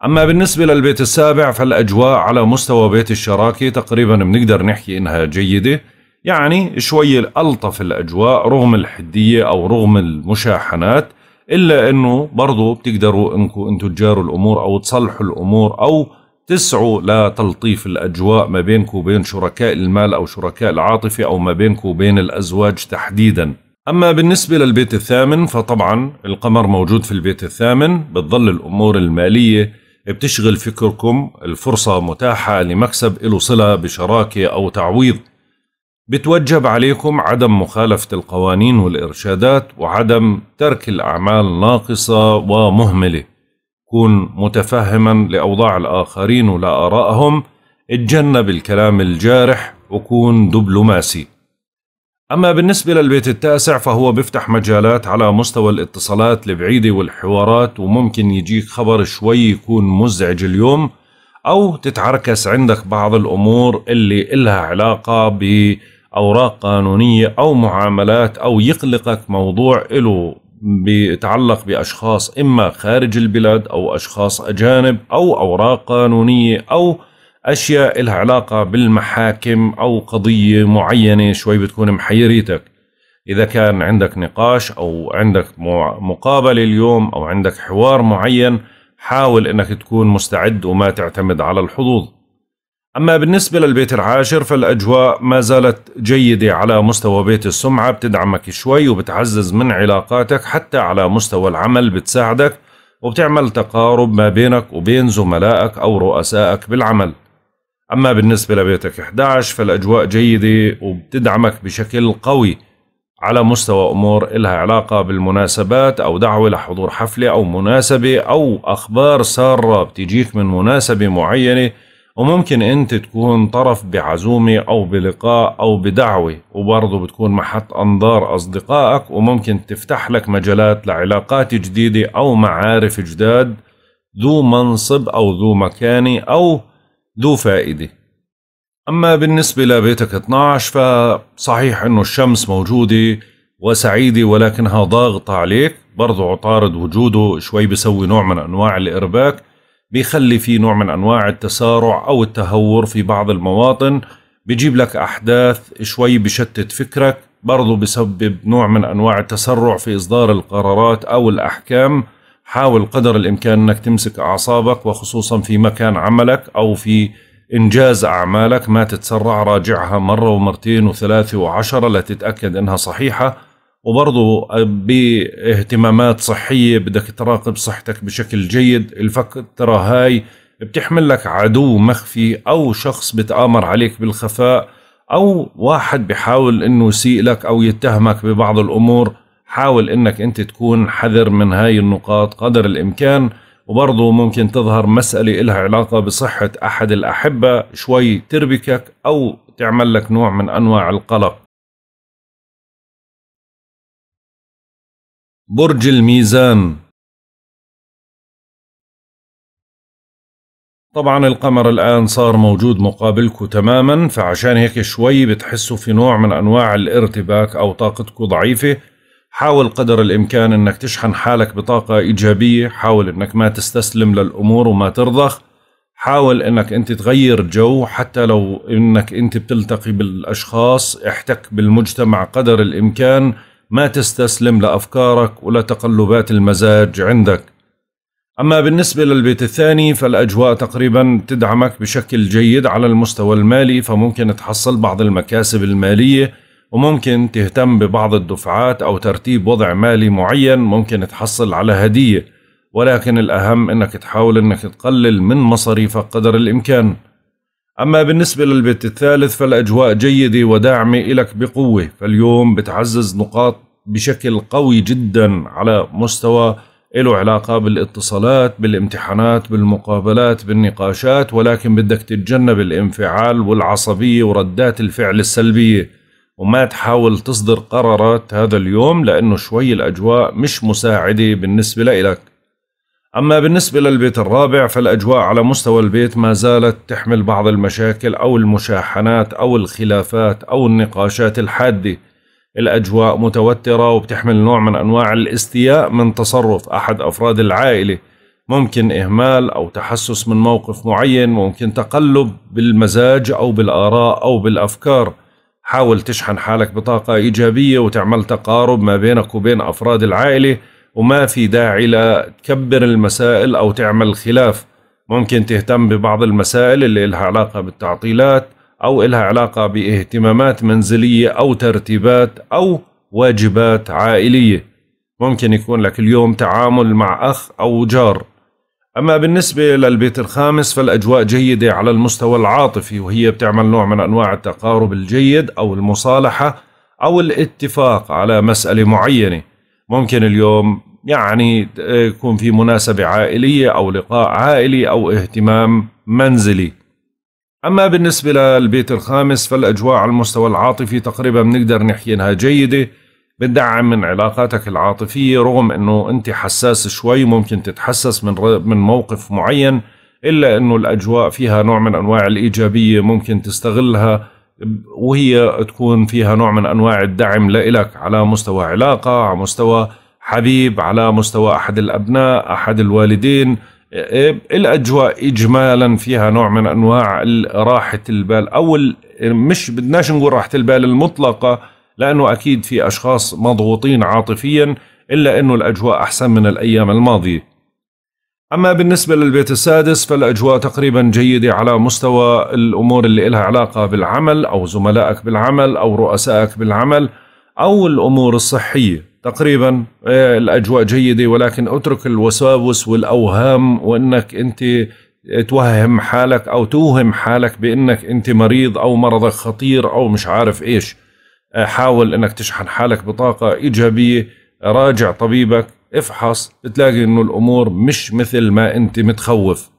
أما بالنسبة للبيت السابع فالأجواء على مستوى بيت الشراكة تقريبا بنقدر نحكي إنها جيدة يعني شوي ألطف الأجواء رغم الحدية أو رغم المشاحنات إلا إنه برضو بتقدروا إنكم أنتوا تجاروا الأمور أو تصلحوا الأمور أو تسعوا لتلطيف الأجواء ما بينك وبين شركاء المال أو شركاء العاطفة أو ما بينك وبين الأزواج تحديدا أما بالنسبة للبيت الثامن فطبعا القمر موجود في البيت الثامن بتظل الأمور المالية بتشغل فكركم الفرصة متاحة لمكسب له صلة بشراكة أو تعويض بتوجب عليكم عدم مخالفة القوانين والإرشادات وعدم ترك الأعمال ناقصة ومهملة يكون متفهما لأوضاع الآخرين ولا اتجنب الكلام الجارح وكون دبلوماسي أما بالنسبة للبيت التاسع فهو بيفتح مجالات على مستوى الاتصالات البعيدة والحوارات وممكن يجيك خبر شوي يكون مزعج اليوم أو تتعركس عندك بعض الأمور اللي إلها علاقة بأوراق قانونية أو معاملات أو يقلقك موضوع له بيتعلق بأشخاص إما خارج البلاد أو أشخاص أجانب أو أوراق قانونية أو أشياء إلها علاقة بالمحاكم أو قضية معينة شوي بتكون محيريتك إذا كان عندك نقاش أو عندك مقابلة اليوم أو عندك حوار معين حاول أنك تكون مستعد وما تعتمد على الحظوظ أما بالنسبة للبيت العاشر فالأجواء ما زالت جيدة على مستوى بيت السمعة بتدعمك شوي وبتعزز من علاقاتك حتى على مستوى العمل بتساعدك وبتعمل تقارب ما بينك وبين زملائك أو رؤسائك بالعمل أما بالنسبة لبيتك 11 فالأجواء جيدة وبتدعمك بشكل قوي على مستوى أمور إلها علاقة بالمناسبات أو دعوة لحضور حفلة أو مناسبة أو أخبار سارة بتجيك من مناسبة معينة وممكن انت تكون طرف بعزومة او بلقاء او بدعوة وبرضه بتكون محط انظار اصدقائك وممكن تفتح لك مجالات لعلاقات جديدة او معارف جداد ذو منصب او ذو مكانة او ذو فائدة اما بالنسبة لبيتك 12 فصحيح انه الشمس موجودة وسعيدة ولكنها ضاغطة عليك برضه عطارد وجوده شوي بسوي نوع من انواع الارباك بيخلي في نوع من انواع التسارع او التهور في بعض المواطن بيجيب لك احداث شوي بشتت فكرك برضو بسبب نوع من انواع التسرع في اصدار القرارات او الاحكام حاول قدر الامكان انك تمسك اعصابك وخصوصا في مكان عملك او في انجاز اعمالك ما تتسرع راجعها مره ومرتين وثلاثه وعشره لتتاكد انها صحيحه وبرضه باهتمامات صحية بدك تراقب صحتك بشكل جيد الفترة هاي بتحمل لك عدو مخفي أو شخص بتآمر عليك بالخفاء أو واحد بحاول أنه يسيء لك أو يتهمك ببعض الأمور حاول أنك أنت تكون حذر من هاي النقاط قدر الإمكان وبرضه ممكن تظهر مسألة إلها علاقة بصحة أحد الأحبة شوي تربكك أو تعمل لك نوع من أنواع القلق برج الميزان طبعا القمر الآن صار موجود مقابلكم تماما فعشان هيك شوي بتحسوا في نوع من أنواع الارتباك أو طاقتكم ضعيفة حاول قدر الإمكان أنك تشحن حالك بطاقة إيجابية حاول أنك ما تستسلم للأمور وما ترضخ حاول أنك أنت تغير جو حتى لو أنك أنت بتلتقي بالأشخاص احتك بالمجتمع قدر الإمكان ما تستسلم لأفكارك ولا تقلبات المزاج عندك أما بالنسبة للبيت الثاني فالأجواء تقريبا تدعمك بشكل جيد على المستوى المالي فممكن تحصل بعض المكاسب المالية وممكن تهتم ببعض الدفعات أو ترتيب وضع مالي معين ممكن تحصل على هدية ولكن الأهم أنك تحاول أنك تقلل من مصاريفك قدر الإمكان أما بالنسبة للبيت الثالث فالأجواء جيدة وداعمة إلك بقوة فاليوم بتعزز نقاط بشكل قوي جدا على مستوى له علاقة بالاتصالات بالامتحانات بالمقابلات بالنقاشات ولكن بدك تتجنب الانفعال والعصبية وردات الفعل السلبية وما تحاول تصدر قرارات هذا اليوم لأنه شوي الأجواء مش مساعدة بالنسبة لإلك أما بالنسبة للبيت الرابع فالأجواء على مستوى البيت ما زالت تحمل بعض المشاكل أو المشاحنات أو الخلافات أو النقاشات الحادة الأجواء متوترة وبتحمل نوع من أنواع الاستياء من تصرف أحد أفراد العائلة ممكن إهمال أو تحسس من موقف معين ممكن تقلب بالمزاج أو بالآراء أو بالأفكار حاول تشحن حالك بطاقة إيجابية وتعمل تقارب ما بينك وبين أفراد العائلة وما في داعي لتكبر المسائل أو تعمل خلاف ممكن تهتم ببعض المسائل اللي لها علاقة بالتعطيلات أو إلها علاقة باهتمامات منزلية أو ترتيبات أو واجبات عائلية ممكن يكون لك اليوم تعامل مع أخ أو جار أما بالنسبة للبيت الخامس فالأجواء جيدة على المستوى العاطفي وهي بتعمل نوع من أنواع التقارب الجيد أو المصالحة أو الاتفاق على مسألة معينة ممكن اليوم يعني يكون في مناسبة عائلية أو لقاء عائلي أو اهتمام منزلي أما بالنسبة للبيت الخامس فالأجواء على المستوى العاطفي تقريبا بنقدر نحكي إنها جيدة بتدعم من علاقاتك العاطفية رغم إنه أنت حساس شوي ممكن تتحسس من من موقف معين إلا إنه الأجواء فيها نوع من أنواع الإيجابية ممكن تستغلها وهي تكون فيها نوع من أنواع الدعم لإلك على مستوى علاقة على مستوى حبيب على مستوى أحد الأبناء أحد الوالدين إيه، الاجواء اجمالا فيها نوع من انواع راحه البال او مش بدناش نقول راحه البال المطلقه لانه اكيد في اشخاص مضغوطين عاطفيا الا انه الاجواء احسن من الايام الماضيه أما بالنسبة للبيت السادس فالأجواء تقريبا جيدة على مستوى الأمور اللي إلها علاقة بالعمل أو زملائك بالعمل أو رؤسائك بالعمل أو الأمور الصحية تقريبا إيه، الاجواء جيده ولكن اترك الوساوس والاوهام وانك انت توهم حالك او توهم حالك بانك انت مريض او مرضك خطير او مش عارف ايش حاول انك تشحن حالك بطاقه ايجابيه راجع طبيبك افحص بتلاقي انه الامور مش مثل ما انت متخوف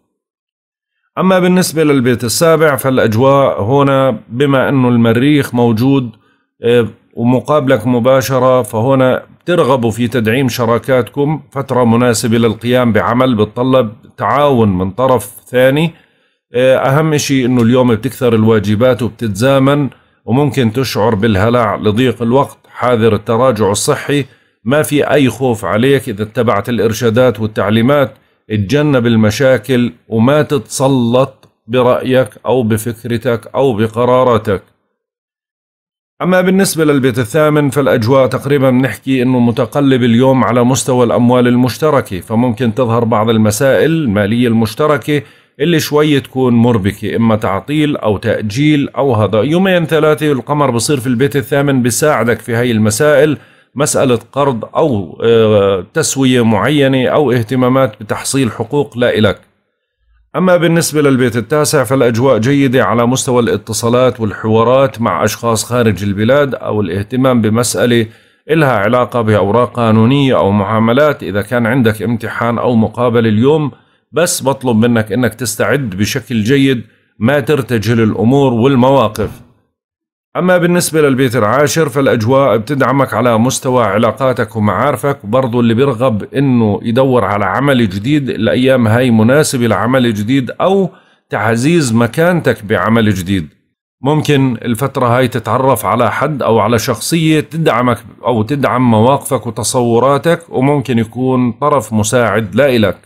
اما بالنسبه للبيت السابع فالاجواء هنا بما انه المريخ موجود إيه، ومقابلك مباشره فهنا ترغبوا في تدعيم شراكاتكم فترة مناسبة للقيام بعمل بتطلب تعاون من طرف ثاني آه، أهم شيء أنه اليوم بتكثر الواجبات وبتتزامن وممكن تشعر بالهلع لضيق الوقت حاذر التراجع الصحي ما في أي خوف عليك إذا اتبعت الإرشادات والتعليمات اتجنب المشاكل وما تتسلط برأيك أو بفكرتك أو بقراراتك أما بالنسبة للبيت الثامن فالأجواء تقريبا بنحكي أنه متقلب اليوم على مستوى الأموال المشتركة فممكن تظهر بعض المسائل المالية المشتركة اللي شوي تكون مربكة إما تعطيل أو تأجيل أو هذا يومين ثلاثة القمر بصير في البيت الثامن بساعدك في هاي المسائل مسألة قرض أو آه، تسوية معينة أو اهتمامات بتحصيل حقوق لا إلك أما بالنسبة للبيت التاسع فالأجواء جيدة على مستوى الاتصالات والحوارات مع أشخاص خارج البلاد أو الاهتمام بمسألة إلها علاقة بأوراق قانونية أو معاملات إذا كان عندك امتحان أو مقابلة اليوم بس بطلب منك أنك تستعد بشكل جيد ما ترتجل الأمور والمواقف أما بالنسبة للبيت العاشر فالأجواء بتدعمك على مستوى علاقاتك ومعارفك وبرضه اللي بيرغب إنه يدور على عمل جديد الأيام هاي مناسبة لعمل جديد أو تعزيز مكانتك بعمل جديد ممكن الفترة هاي تتعرف على حد أو على شخصية تدعمك أو تدعم مواقفك وتصوراتك وممكن يكون طرف مساعد لا إلك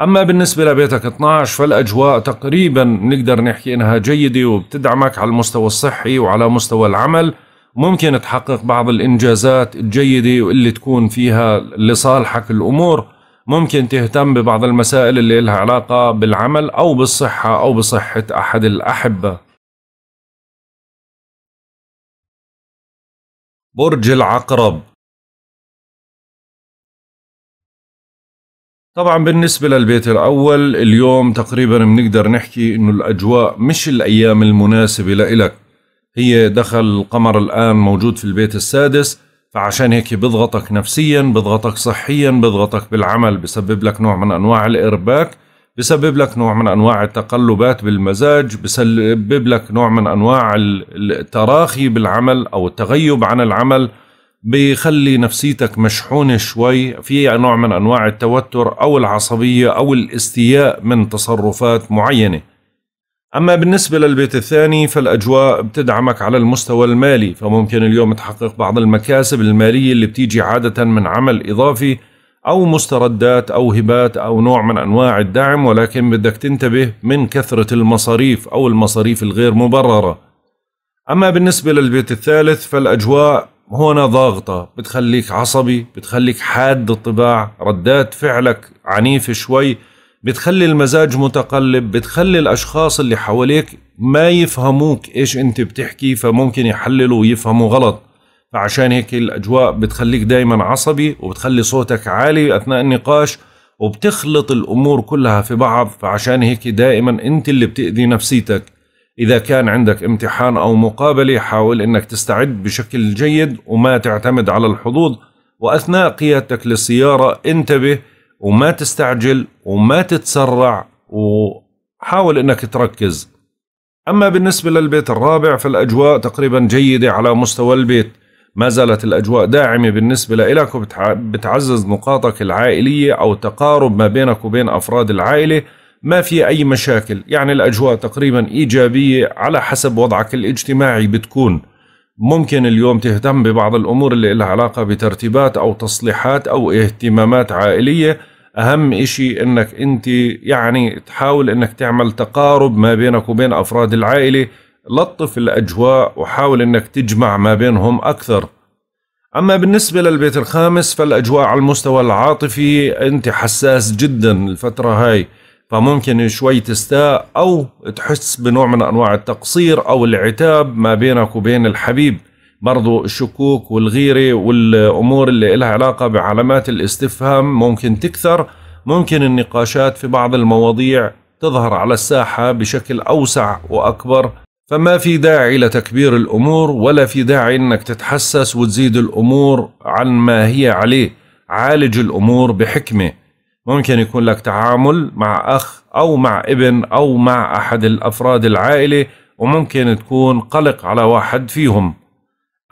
أما بالنسبة لبيتك 12 فالأجواء تقريبا نقدر نحكي إنها جيدة وبتدعمك على المستوى الصحي وعلى مستوى العمل ممكن تحقق بعض الإنجازات الجيدة واللي تكون فيها لصالحك الأمور ممكن تهتم ببعض المسائل اللي لها علاقة بالعمل أو بالصحة أو بصحة أحد الأحبة برج العقرب طبعا بالنسبة للبيت الأول اليوم تقريبا بنقدر نحكي إنه الأجواء مش الأيام المناسبة لإلك هي دخل القمر الآن موجود في البيت السادس فعشان هيك بضغطك نفسيا بضغطك صحيا بضغطك بالعمل بسبب لك نوع من أنواع الإرباك بسبب لك نوع من أنواع التقلبات بالمزاج بسبب لك نوع من أنواع التراخي بالعمل أو التغيب عن العمل بيخلي نفسيتك مشحونه شوي في نوع من انواع التوتر او العصبيه او الاستياء من تصرفات معينه. اما بالنسبه للبيت الثاني فالاجواء بتدعمك على المستوى المالي فممكن اليوم تحقق بعض المكاسب الماليه اللي بتيجي عاده من عمل اضافي او مستردات او هبات او نوع من انواع الدعم ولكن بدك تنتبه من كثره المصاريف او المصاريف الغير مبرره. اما بالنسبه للبيت الثالث فالاجواء هون ضاغطة بتخليك عصبي بتخليك حاد الطباع ردات فعلك عنيفة شوي بتخلي المزاج متقلب بتخلي الأشخاص اللي حواليك ما يفهموك إيش أنت بتحكي فممكن يحللوا ويفهموا غلط فعشان هيك الأجواء بتخليك دايما عصبي وبتخلي صوتك عالي أثناء النقاش وبتخلط الأمور كلها في بعض فعشان هيك دائما أنت اللي بتأذي نفسيتك إذا كان عندك امتحان أو مقابلة حاول أنك تستعد بشكل جيد وما تعتمد على الحظوظ وأثناء قيادتك للسيارة انتبه وما تستعجل وما تتسرع وحاول أنك تركز أما بالنسبة للبيت الرابع فالأجواء تقريبا جيدة على مستوى البيت ما زالت الأجواء داعمة بالنسبة لإلك وبتعزز نقاطك العائلية أو تقارب ما بينك وبين أفراد العائلة ما في أي مشاكل يعني الأجواء تقريبا إيجابية على حسب وضعك الاجتماعي بتكون ممكن اليوم تهتم ببعض الأمور اللي لها علاقة بترتيبات أو تصليحات أو اهتمامات عائلية أهم إشي أنك أنت يعني تحاول أنك تعمل تقارب ما بينك وبين أفراد العائلة لطف الأجواء وحاول أنك تجمع ما بينهم أكثر أما بالنسبة للبيت الخامس فالأجواء على المستوى العاطفي أنت حساس جدا الفترة هاي فممكن شوي تستاء او تحس بنوع من انواع التقصير او العتاب ما بينك وبين الحبيب برضو الشكوك والغيرة والأمور اللي لها علاقة بعلامات الاستفهام ممكن تكثر ممكن النقاشات في بعض المواضيع تظهر على الساحة بشكل أوسع وأكبر فما في داعي لتكبير الأمور ولا في داعي أنك تتحسس وتزيد الأمور عن ما هي عليه عالج الأمور بحكمة ممكن يكون لك تعامل مع أخ أو مع ابن أو مع أحد الأفراد العائلة وممكن تكون قلق على واحد فيهم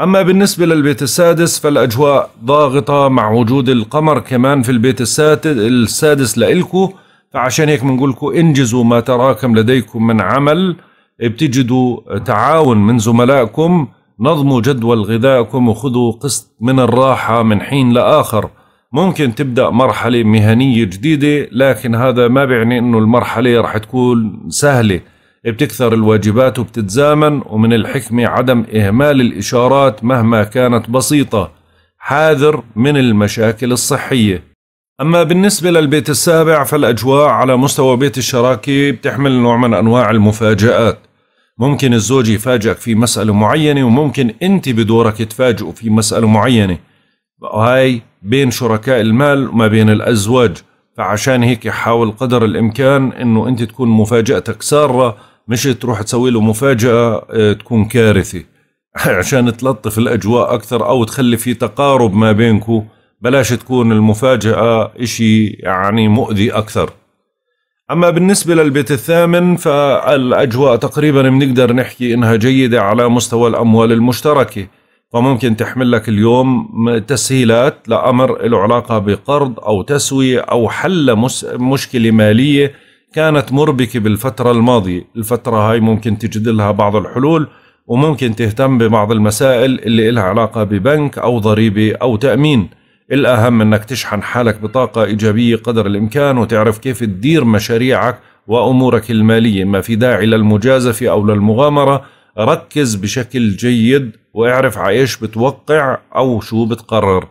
أما بالنسبة للبيت السادس فالأجواء ضاغطة مع وجود القمر كمان في البيت السادس لإلكو فعشان هيك بنقولكم انجزوا ما تراكم لديكم من عمل بتجدوا تعاون من زملائكم نظموا جدول غذائكم وخذوا قسط من الراحة من حين لآخر ممكن تبدا مرحله مهنيه جديده لكن هذا ما بيعني انه المرحله راح تكون سهله بتكثر الواجبات وبتتزامن ومن الحكمه عدم اهمال الاشارات مهما كانت بسيطه حاذر من المشاكل الصحيه اما بالنسبه للبيت السابع فالاجواء على مستوى بيت الشراكه بتحمل نوع من انواع المفاجات ممكن الزوج يفاجئك في مساله معينه وممكن انت بدورك تفاجئه في مساله معينه وهي بين شركاء المال وما بين الأزواج فعشان هيك حاول قدر الإمكان أنه أنت تكون مفاجأتك سارة مش تروح تسوي له مفاجأة آه، تكون كارثة عشان تلطف الأجواء أكثر أو تخلي في تقارب ما بينكو بلاش تكون المفاجأة إشي يعني مؤذي أكثر أما بالنسبة للبيت الثامن فالأجواء تقريبا بنقدر نحكي إنها جيدة على مستوى الأموال المشتركة فممكن تحمل لك اليوم تسهيلات لأمر له علاقة بقرض أو تسوية أو حل مشكلة مالية كانت مربكة بالفترة الماضية الفترة هاي ممكن تجد لها بعض الحلول وممكن تهتم ببعض المسائل اللي لها علاقة ببنك أو ضريبة أو تأمين الأهم أنك تشحن حالك بطاقة إيجابية قدر الإمكان وتعرف كيف تدير مشاريعك وأمورك المالية ما في داعي للمجازفة أو للمغامرة ركز بشكل جيد واعرف عايش بتوقع أو شو بتقرر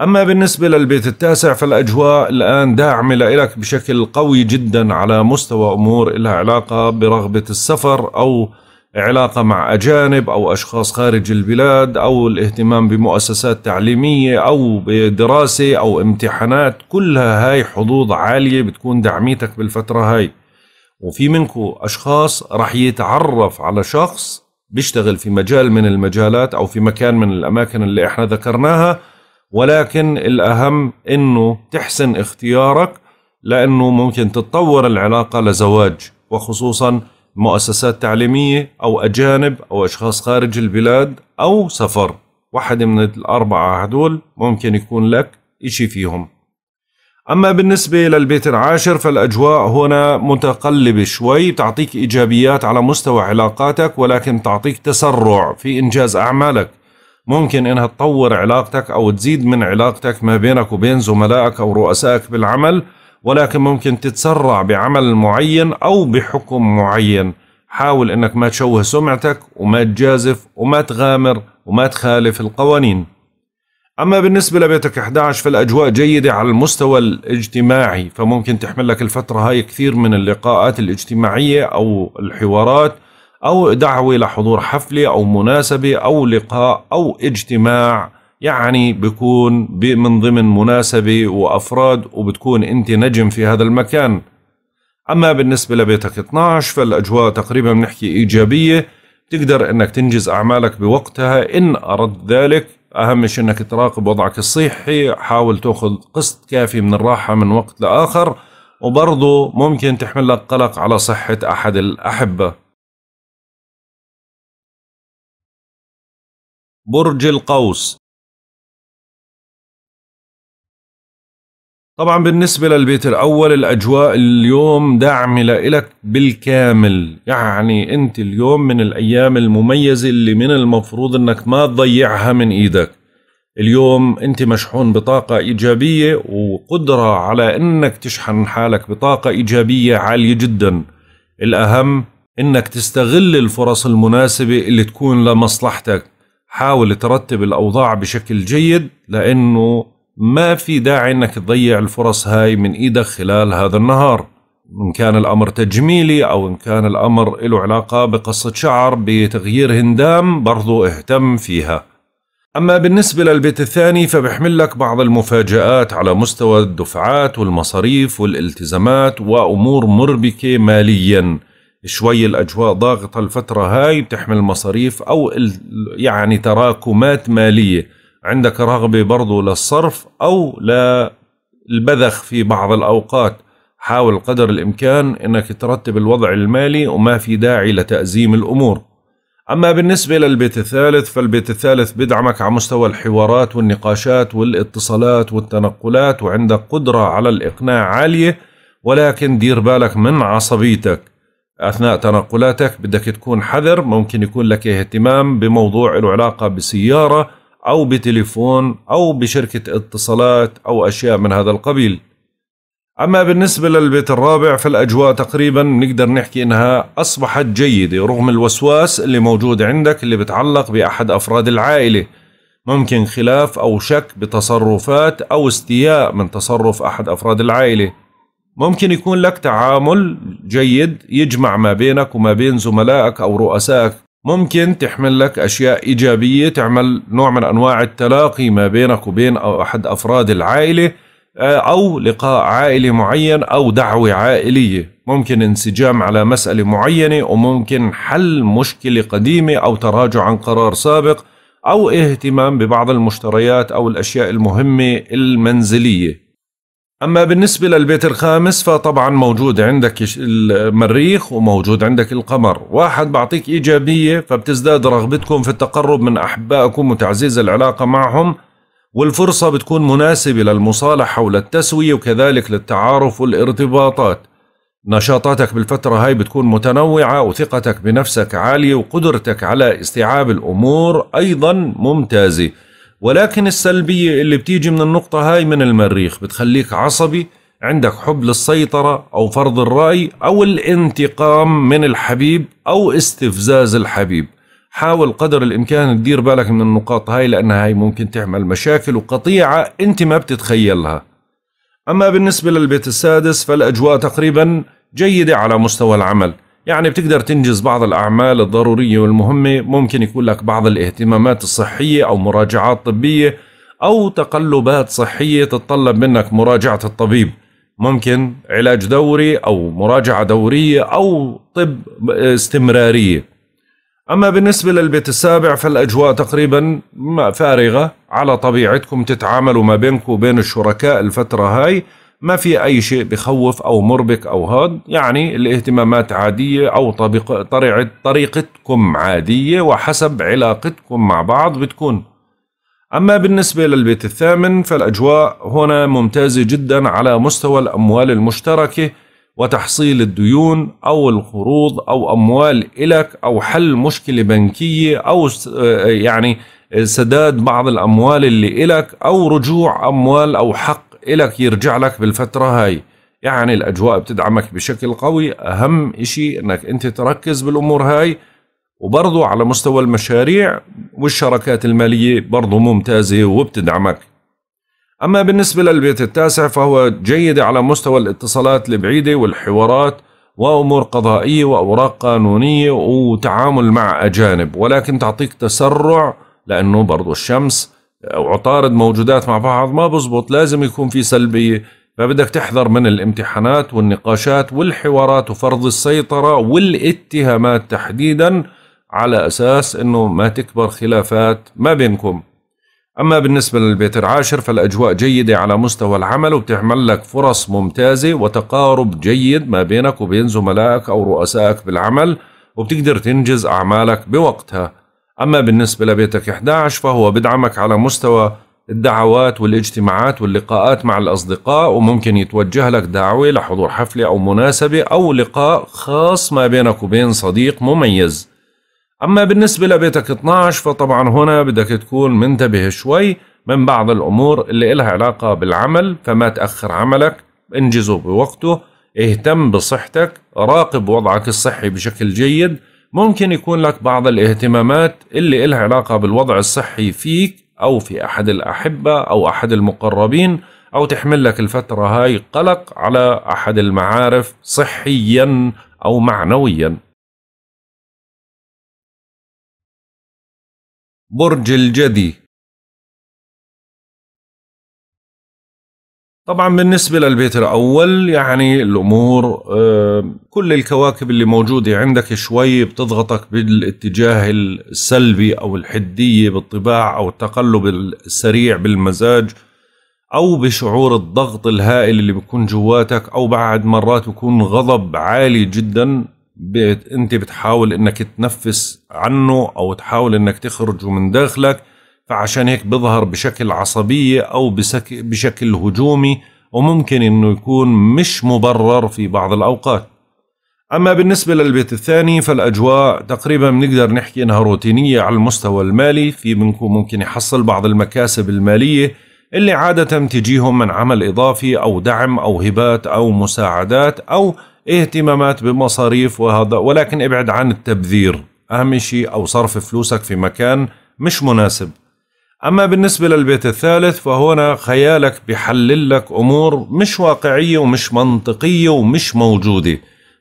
أما بالنسبة للبيت التاسع فالأجواء الآن داعمة لإلك بشكل قوي جدا على مستوى أمور إلها علاقة برغبة السفر أو علاقة مع أجانب أو أشخاص خارج البلاد أو الاهتمام بمؤسسات تعليمية أو بدراسة أو امتحانات كلها هاي حظوظ عالية بتكون دعميتك بالفترة هاي وفي منكم أشخاص رح يتعرف على شخص بيشتغل في مجال من المجالات أو في مكان من الأماكن اللي إحنا ذكرناها ولكن الأهم إنه تحسن اختيارك لأنه ممكن تتطور العلاقة لزواج وخصوصا مؤسسات تعليمية أو أجانب أو أشخاص خارج البلاد أو سفر واحد من الأربعة هدول ممكن يكون لك إشي فيهم أما بالنسبة للبيت العاشر فالأجواء هنا متقلبة شوي بتعطيك إيجابيات على مستوى علاقاتك ولكن تعطيك تسرع في إنجاز أعمالك ممكن إنها تطور علاقتك أو تزيد من علاقتك ما بينك وبين زملائك أو رؤسائك بالعمل ولكن ممكن تتسرع بعمل معين أو بحكم معين حاول إنك ما تشوه سمعتك وما تجازف وما تغامر وما تخالف القوانين أما بالنسبة لبيتك 11 فالأجواء جيدة على المستوى الاجتماعي فممكن تحمل لك الفترة هاي كثير من اللقاءات الاجتماعية أو الحوارات أو دعوة لحضور حفلة أو مناسبة أو لقاء أو اجتماع يعني بكون من ضمن مناسبة وأفراد وبتكون أنت نجم في هذا المكان أما بالنسبة لبيتك 12 فالأجواء تقريبا بنحكي إيجابية تقدر أنك تنجز أعمالك بوقتها إن أردت ذلك اهم شيء انك تراقب وضعك الصحي حاول تاخذ قسط كافي من الراحه من وقت لاخر وبرضه ممكن تحمل لك قلق على صحه احد الاحبه برج القوس طبعا بالنسبة للبيت الأول الأجواء اليوم داعمة لك بالكامل يعني أنت اليوم من الأيام المميزة اللي من المفروض أنك ما تضيعها من إيدك اليوم أنت مشحون بطاقة إيجابية وقدرة على أنك تشحن حالك بطاقة إيجابية عالية جدا الأهم أنك تستغل الفرص المناسبة اللي تكون لمصلحتك حاول ترتب الأوضاع بشكل جيد لأنه ما في داعي انك تضيع الفرص هاي من ايدك خلال هذا النهار ان كان الامر تجميلي او ان كان الامر له علاقه بقصه شعر بتغيير هندام برضو اهتم فيها اما بالنسبه للبيت الثاني فبحمل لك بعض المفاجات على مستوى الدفعات والمصاريف والالتزامات وامور مربكه ماليا شوي الاجواء ضاغطه الفتره هاي بتحمل مصاريف او يعني تراكمات ماليه عندك رغبة برضو للصرف أو للبذخ في بعض الأوقات حاول قدر الإمكان أنك ترتب الوضع المالي وما في داعي لتأزيم الأمور أما بالنسبة للبيت الثالث فالبيت الثالث بدعمك على مستوى الحوارات والنقاشات والاتصالات والتنقلات وعندك قدرة على الإقناع عالية ولكن دير بالك من عصبيتك أثناء تنقلاتك بدك تكون حذر ممكن يكون لك اهتمام بموضوع العلاقة علاقة بسيارة أو بتليفون أو بشركة اتصالات أو أشياء من هذا القبيل أما بالنسبة للبيت الرابع فالأجواء تقريبا نقدر نحكي إنها أصبحت جيدة رغم الوسواس اللي موجود عندك اللي بتعلق بأحد أفراد العائلة ممكن خلاف أو شك بتصرفات أو استياء من تصرف أحد أفراد العائلة ممكن يكون لك تعامل جيد يجمع ما بينك وما بين زملائك أو رؤسائك ممكن تحمل لك أشياء إيجابية تعمل نوع من أنواع التلاقي ما بينك وبين أحد أفراد العائلة آه، أو لقاء عائلي معين أو دعوة عائلية ممكن انسجام على مسألة معينة وممكن حل مشكلة قديمة أو تراجع عن قرار سابق أو اهتمام ببعض المشتريات أو الأشياء المهمة المنزلية أما بالنسبة للبيت الخامس فطبعا موجود عندك المريخ وموجود عندك القمر واحد بعطيك إيجابية فبتزداد رغبتكم في التقرب من أحبائكم وتعزيز العلاقة معهم والفرصة بتكون مناسبة للمصالح حول التسوية وكذلك للتعارف والارتباطات نشاطاتك بالفترة هاي بتكون متنوعة وثقتك بنفسك عالية وقدرتك على استيعاب الأمور أيضا ممتازة ولكن السلبية اللي بتيجي من النقطة هاي من المريخ بتخليك عصبي عندك حب للسيطرة أو فرض الرأي أو الانتقام من الحبيب أو استفزاز الحبيب حاول قدر الإمكان تدير بالك من النقاط هاي لأنها هاي ممكن تعمل مشاكل وقطيعة أنت ما بتتخيلها أما بالنسبة للبيت السادس فالأجواء تقريبا جيدة على مستوى العمل يعني بتقدر تنجز بعض الأعمال الضرورية والمهمة ممكن يكون لك بعض الاهتمامات الصحية أو مراجعات طبية أو تقلبات صحية تتطلب منك مراجعة الطبيب ممكن علاج دوري أو مراجعة دورية أو طب استمرارية أما بالنسبة للبيت السابع فالأجواء تقريبا فارغة على طبيعتكم تتعاملوا ما بينكم وبين الشركاء الفترة هاي ما في أي شيء بخوف أو مربك أو هاد يعني الاهتمامات عادية أو طبق طريقة طريقتكم عادية وحسب علاقتكم مع بعض بتكون أما بالنسبة للبيت الثامن فالأجواء هنا ممتازة جدا على مستوى الأموال المشتركة وتحصيل الديون أو القروض أو أموال إلك أو حل مشكلة بنكية أو يعني سداد بعض الأموال اللي إلك أو رجوع أموال أو حق إلك يرجع لك بالفترة هاي يعني الأجواء بتدعمك بشكل قوي أهم إشي أنك أنت تركز بالأمور هاي وبرضو على مستوى المشاريع والشراكات المالية برضو ممتازة وبتدعمك أما بالنسبة للبيت التاسع فهو جيد على مستوى الاتصالات البعيدة والحوارات وأمور قضائية وأوراق قانونية وتعامل مع أجانب ولكن تعطيك تسرع لأنه برضو الشمس او عطارد موجودات مع بعض ما بزبط لازم يكون في سلبيه فبدك تحذر من الامتحانات والنقاشات والحوارات وفرض السيطره والاتهامات تحديدا على اساس انه ما تكبر خلافات ما بينكم أما بالنسبة للبيت العاشر فالأجواء جيدة على مستوى العمل وبتعمل لك فرص ممتازة وتقارب جيد ما بينك وبين زملائك أو رؤسائك بالعمل وبتقدر تنجز أعمالك بوقتها أما بالنسبة لبيتك 11 فهو بدعمك على مستوى الدعوات والاجتماعات واللقاءات مع الأصدقاء وممكن يتوجه لك دعوة لحضور حفلة أو مناسبة أو لقاء خاص ما بينك وبين صديق مميز أما بالنسبة لبيتك 12 فطبعا هنا بدك تكون منتبه شوي من بعض الأمور اللي إلها علاقة بالعمل فما تأخر عملك انجزه بوقته اهتم بصحتك راقب وضعك الصحي بشكل جيد ممكن يكون لك بعض الاهتمامات اللي إلها علاقة بالوضع الصحي فيك أو في أحد الأحبة أو أحد المقربين أو تحمل لك الفترة هاي قلق على أحد المعارف صحيا أو معنويا برج الجدي طبعا بالنسبة للبيت الأول يعني الأمور آه، كل الكواكب اللي موجودة عندك شوي بتضغطك بالاتجاه السلبي أو الحدية بالطباع أو التقلب السريع بالمزاج أو بشعور الضغط الهائل اللي بيكون جواتك أو بعد مرات بيكون غضب عالي جدا أنت بتحاول أنك تنفس عنه أو تحاول أنك تخرجه من داخلك فعشان هيك بظهر بشكل عصبية أو بشكل هجومي وممكن أنه يكون مش مبرر في بعض الأوقات أما بالنسبة للبيت الثاني فالأجواء تقريبا بنقدر نحكي أنها روتينية على المستوى المالي في منكم ممكن يحصل بعض المكاسب المالية اللي عادة تجيهم من عمل إضافي أو دعم أو هبات أو مساعدات أو اهتمامات بمصاريف وهذا ولكن ابعد عن التبذير أهم شيء أو صرف فلوسك في مكان مش مناسب أما بالنسبة للبيت الثالث فهنا خيالك بحلل لك أمور مش واقعية ومش منطقية ومش موجودة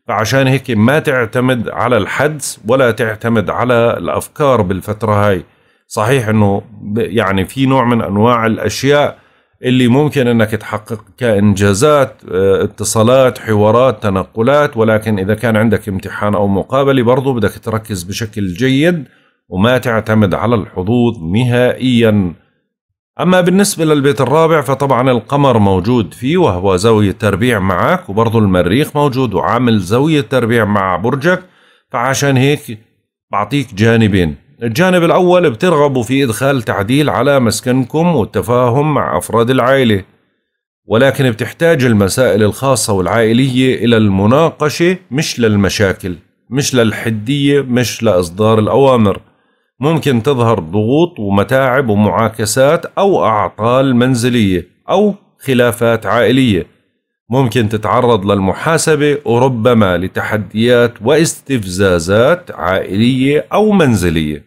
فعشان هيك ما تعتمد على الحدس ولا تعتمد على الأفكار بالفترة هاي صحيح أنه يعني في نوع من أنواع الأشياء اللي ممكن أنك تحقق كإنجازات آه، اتصالات حوارات تنقلات ولكن إذا كان عندك امتحان أو مقابلة برضو بدك تركز بشكل جيد وما تعتمد على الحظوظ نهائيا أما بالنسبة للبيت الرابع فطبعا القمر موجود فيه وهو زاوية تربيع معك وبرضه المريخ موجود وعامل زاوية تربيع مع برجك فعشان هيك بعطيك جانبين الجانب الأول بترغبوا في إدخال تعديل على مسكنكم والتفاهم مع أفراد العائلة ولكن بتحتاج المسائل الخاصة والعائلية إلى المناقشة مش للمشاكل مش للحدية مش لإصدار الأوامر ممكن تظهر ضغوط ومتاعب ومعاكسات أو أعطال منزلية أو خلافات عائلية ممكن تتعرض للمحاسبة وربما لتحديات واستفزازات عائلية أو منزلية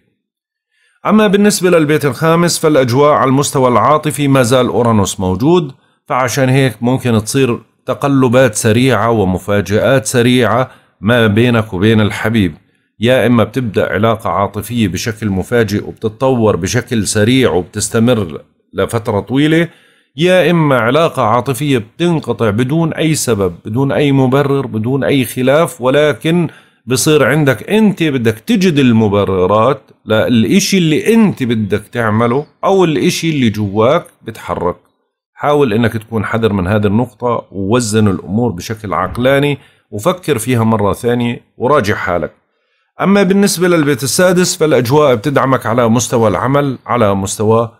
أما بالنسبة للبيت الخامس فالأجواء على المستوى العاطفي ما زال أورانوس موجود فعشان هيك ممكن تصير تقلبات سريعة ومفاجآت سريعة ما بينك وبين الحبيب يا إما بتبدأ علاقة عاطفية بشكل مفاجئ وبتتطور بشكل سريع وبتستمر لفترة طويلة يا إما علاقة عاطفية بتنقطع بدون أي سبب بدون أي مبرر بدون أي خلاف ولكن بصير عندك أنت بدك تجد المبررات للإشي اللي أنت بدك تعمله أو الإشي اللي جواك بتحرك حاول أنك تكون حذر من هذه النقطة ووزن الأمور بشكل عقلاني وفكر فيها مرة ثانية وراجع حالك أما بالنسبة للبيت السادس فالأجواء بتدعمك على مستوى العمل على مستوى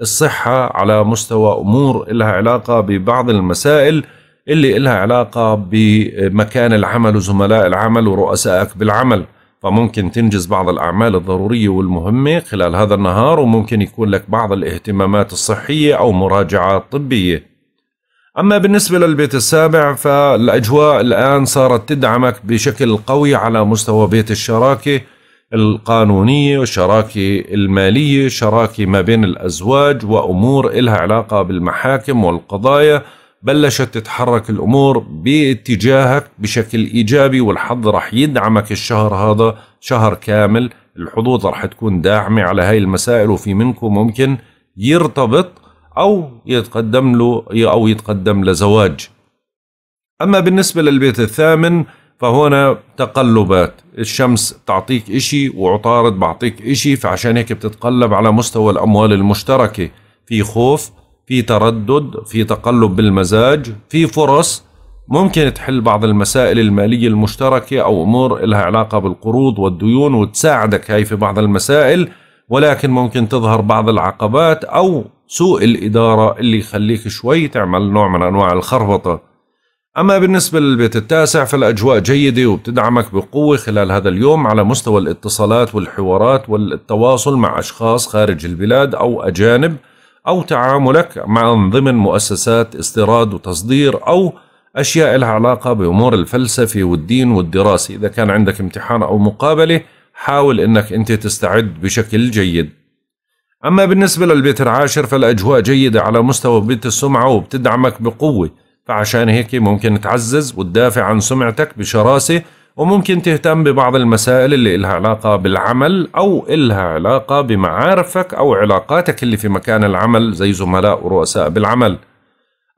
الصحة على مستوى أمور إلها علاقة ببعض المسائل اللي إلها علاقة بمكان العمل وزملاء العمل ورؤسائك بالعمل فممكن تنجز بعض الأعمال الضرورية والمهمة خلال هذا النهار وممكن يكون لك بعض الاهتمامات الصحية أو مراجعات طبية أما بالنسبة للبيت السابع فالأجواء الآن صارت تدعمك بشكل قوي على مستوى بيت الشراكة القانونية والشراكة المالية شراكة ما بين الأزواج وأمور إلها علاقة بالمحاكم والقضايا بلشت تتحرك الأمور باتجاهك بشكل إيجابي والحظ رح يدعمك الشهر هذا شهر كامل الحظوظ رح تكون داعمة على هاي المسائل وفي منكم ممكن يرتبط أو يتقدم له أو يتقدم لزواج أما بالنسبة للبيت الثامن فهنا تقلبات الشمس تعطيك إشي وعطارد بعطيك إشي فعشان هيك بتتقلب على مستوى الأموال المشتركة في خوف في تردد في تقلب بالمزاج في فرص ممكن تحل بعض المسائل المالية المشتركة أو أمور لها علاقة بالقروض والديون وتساعدك هاي في بعض المسائل ولكن ممكن تظهر بعض العقبات أو سوء الإدارة اللي يخليك شوي تعمل نوع من أنواع الخربطة أما بالنسبة للبيت التاسع فالأجواء جيدة وبتدعمك بقوة خلال هذا اليوم على مستوى الاتصالات والحوارات والتواصل مع أشخاص خارج البلاد أو أجانب أو تعاملك مع ضمن مؤسسات استيراد وتصدير أو أشياء لها علاقة بأمور الفلسفة والدين والدراسة إذا كان عندك امتحان أو مقابلة حاول أنك أنت تستعد بشكل جيد أما بالنسبة للبيت العاشر فالأجواء جيدة على مستوى بيت السمعة وبتدعمك بقوة فعشان هيك ممكن تعزز وتدافع عن سمعتك بشراسة وممكن تهتم ببعض المسائل اللي إلها علاقة بالعمل أو إلها علاقة بمعارفك أو علاقاتك اللي في مكان العمل زي زملاء ورؤساء بالعمل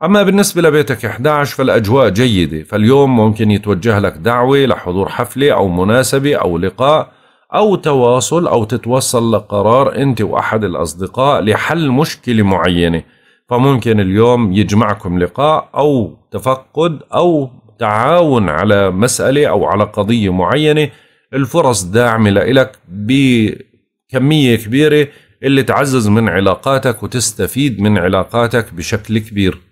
أما بالنسبة لبيتك 11 فالأجواء جيدة فاليوم ممكن يتوجه لك دعوة لحضور حفلة أو مناسبة أو لقاء أو تواصل أو تتوصل لقرار أنت وأحد الأصدقاء لحل مشكلة معينة فممكن اليوم يجمعكم لقاء أو تفقد أو تعاون على مسألة أو على قضية معينة الفرص داعمة لإلك بكمية كبيرة اللي تعزز من علاقاتك وتستفيد من علاقاتك بشكل كبير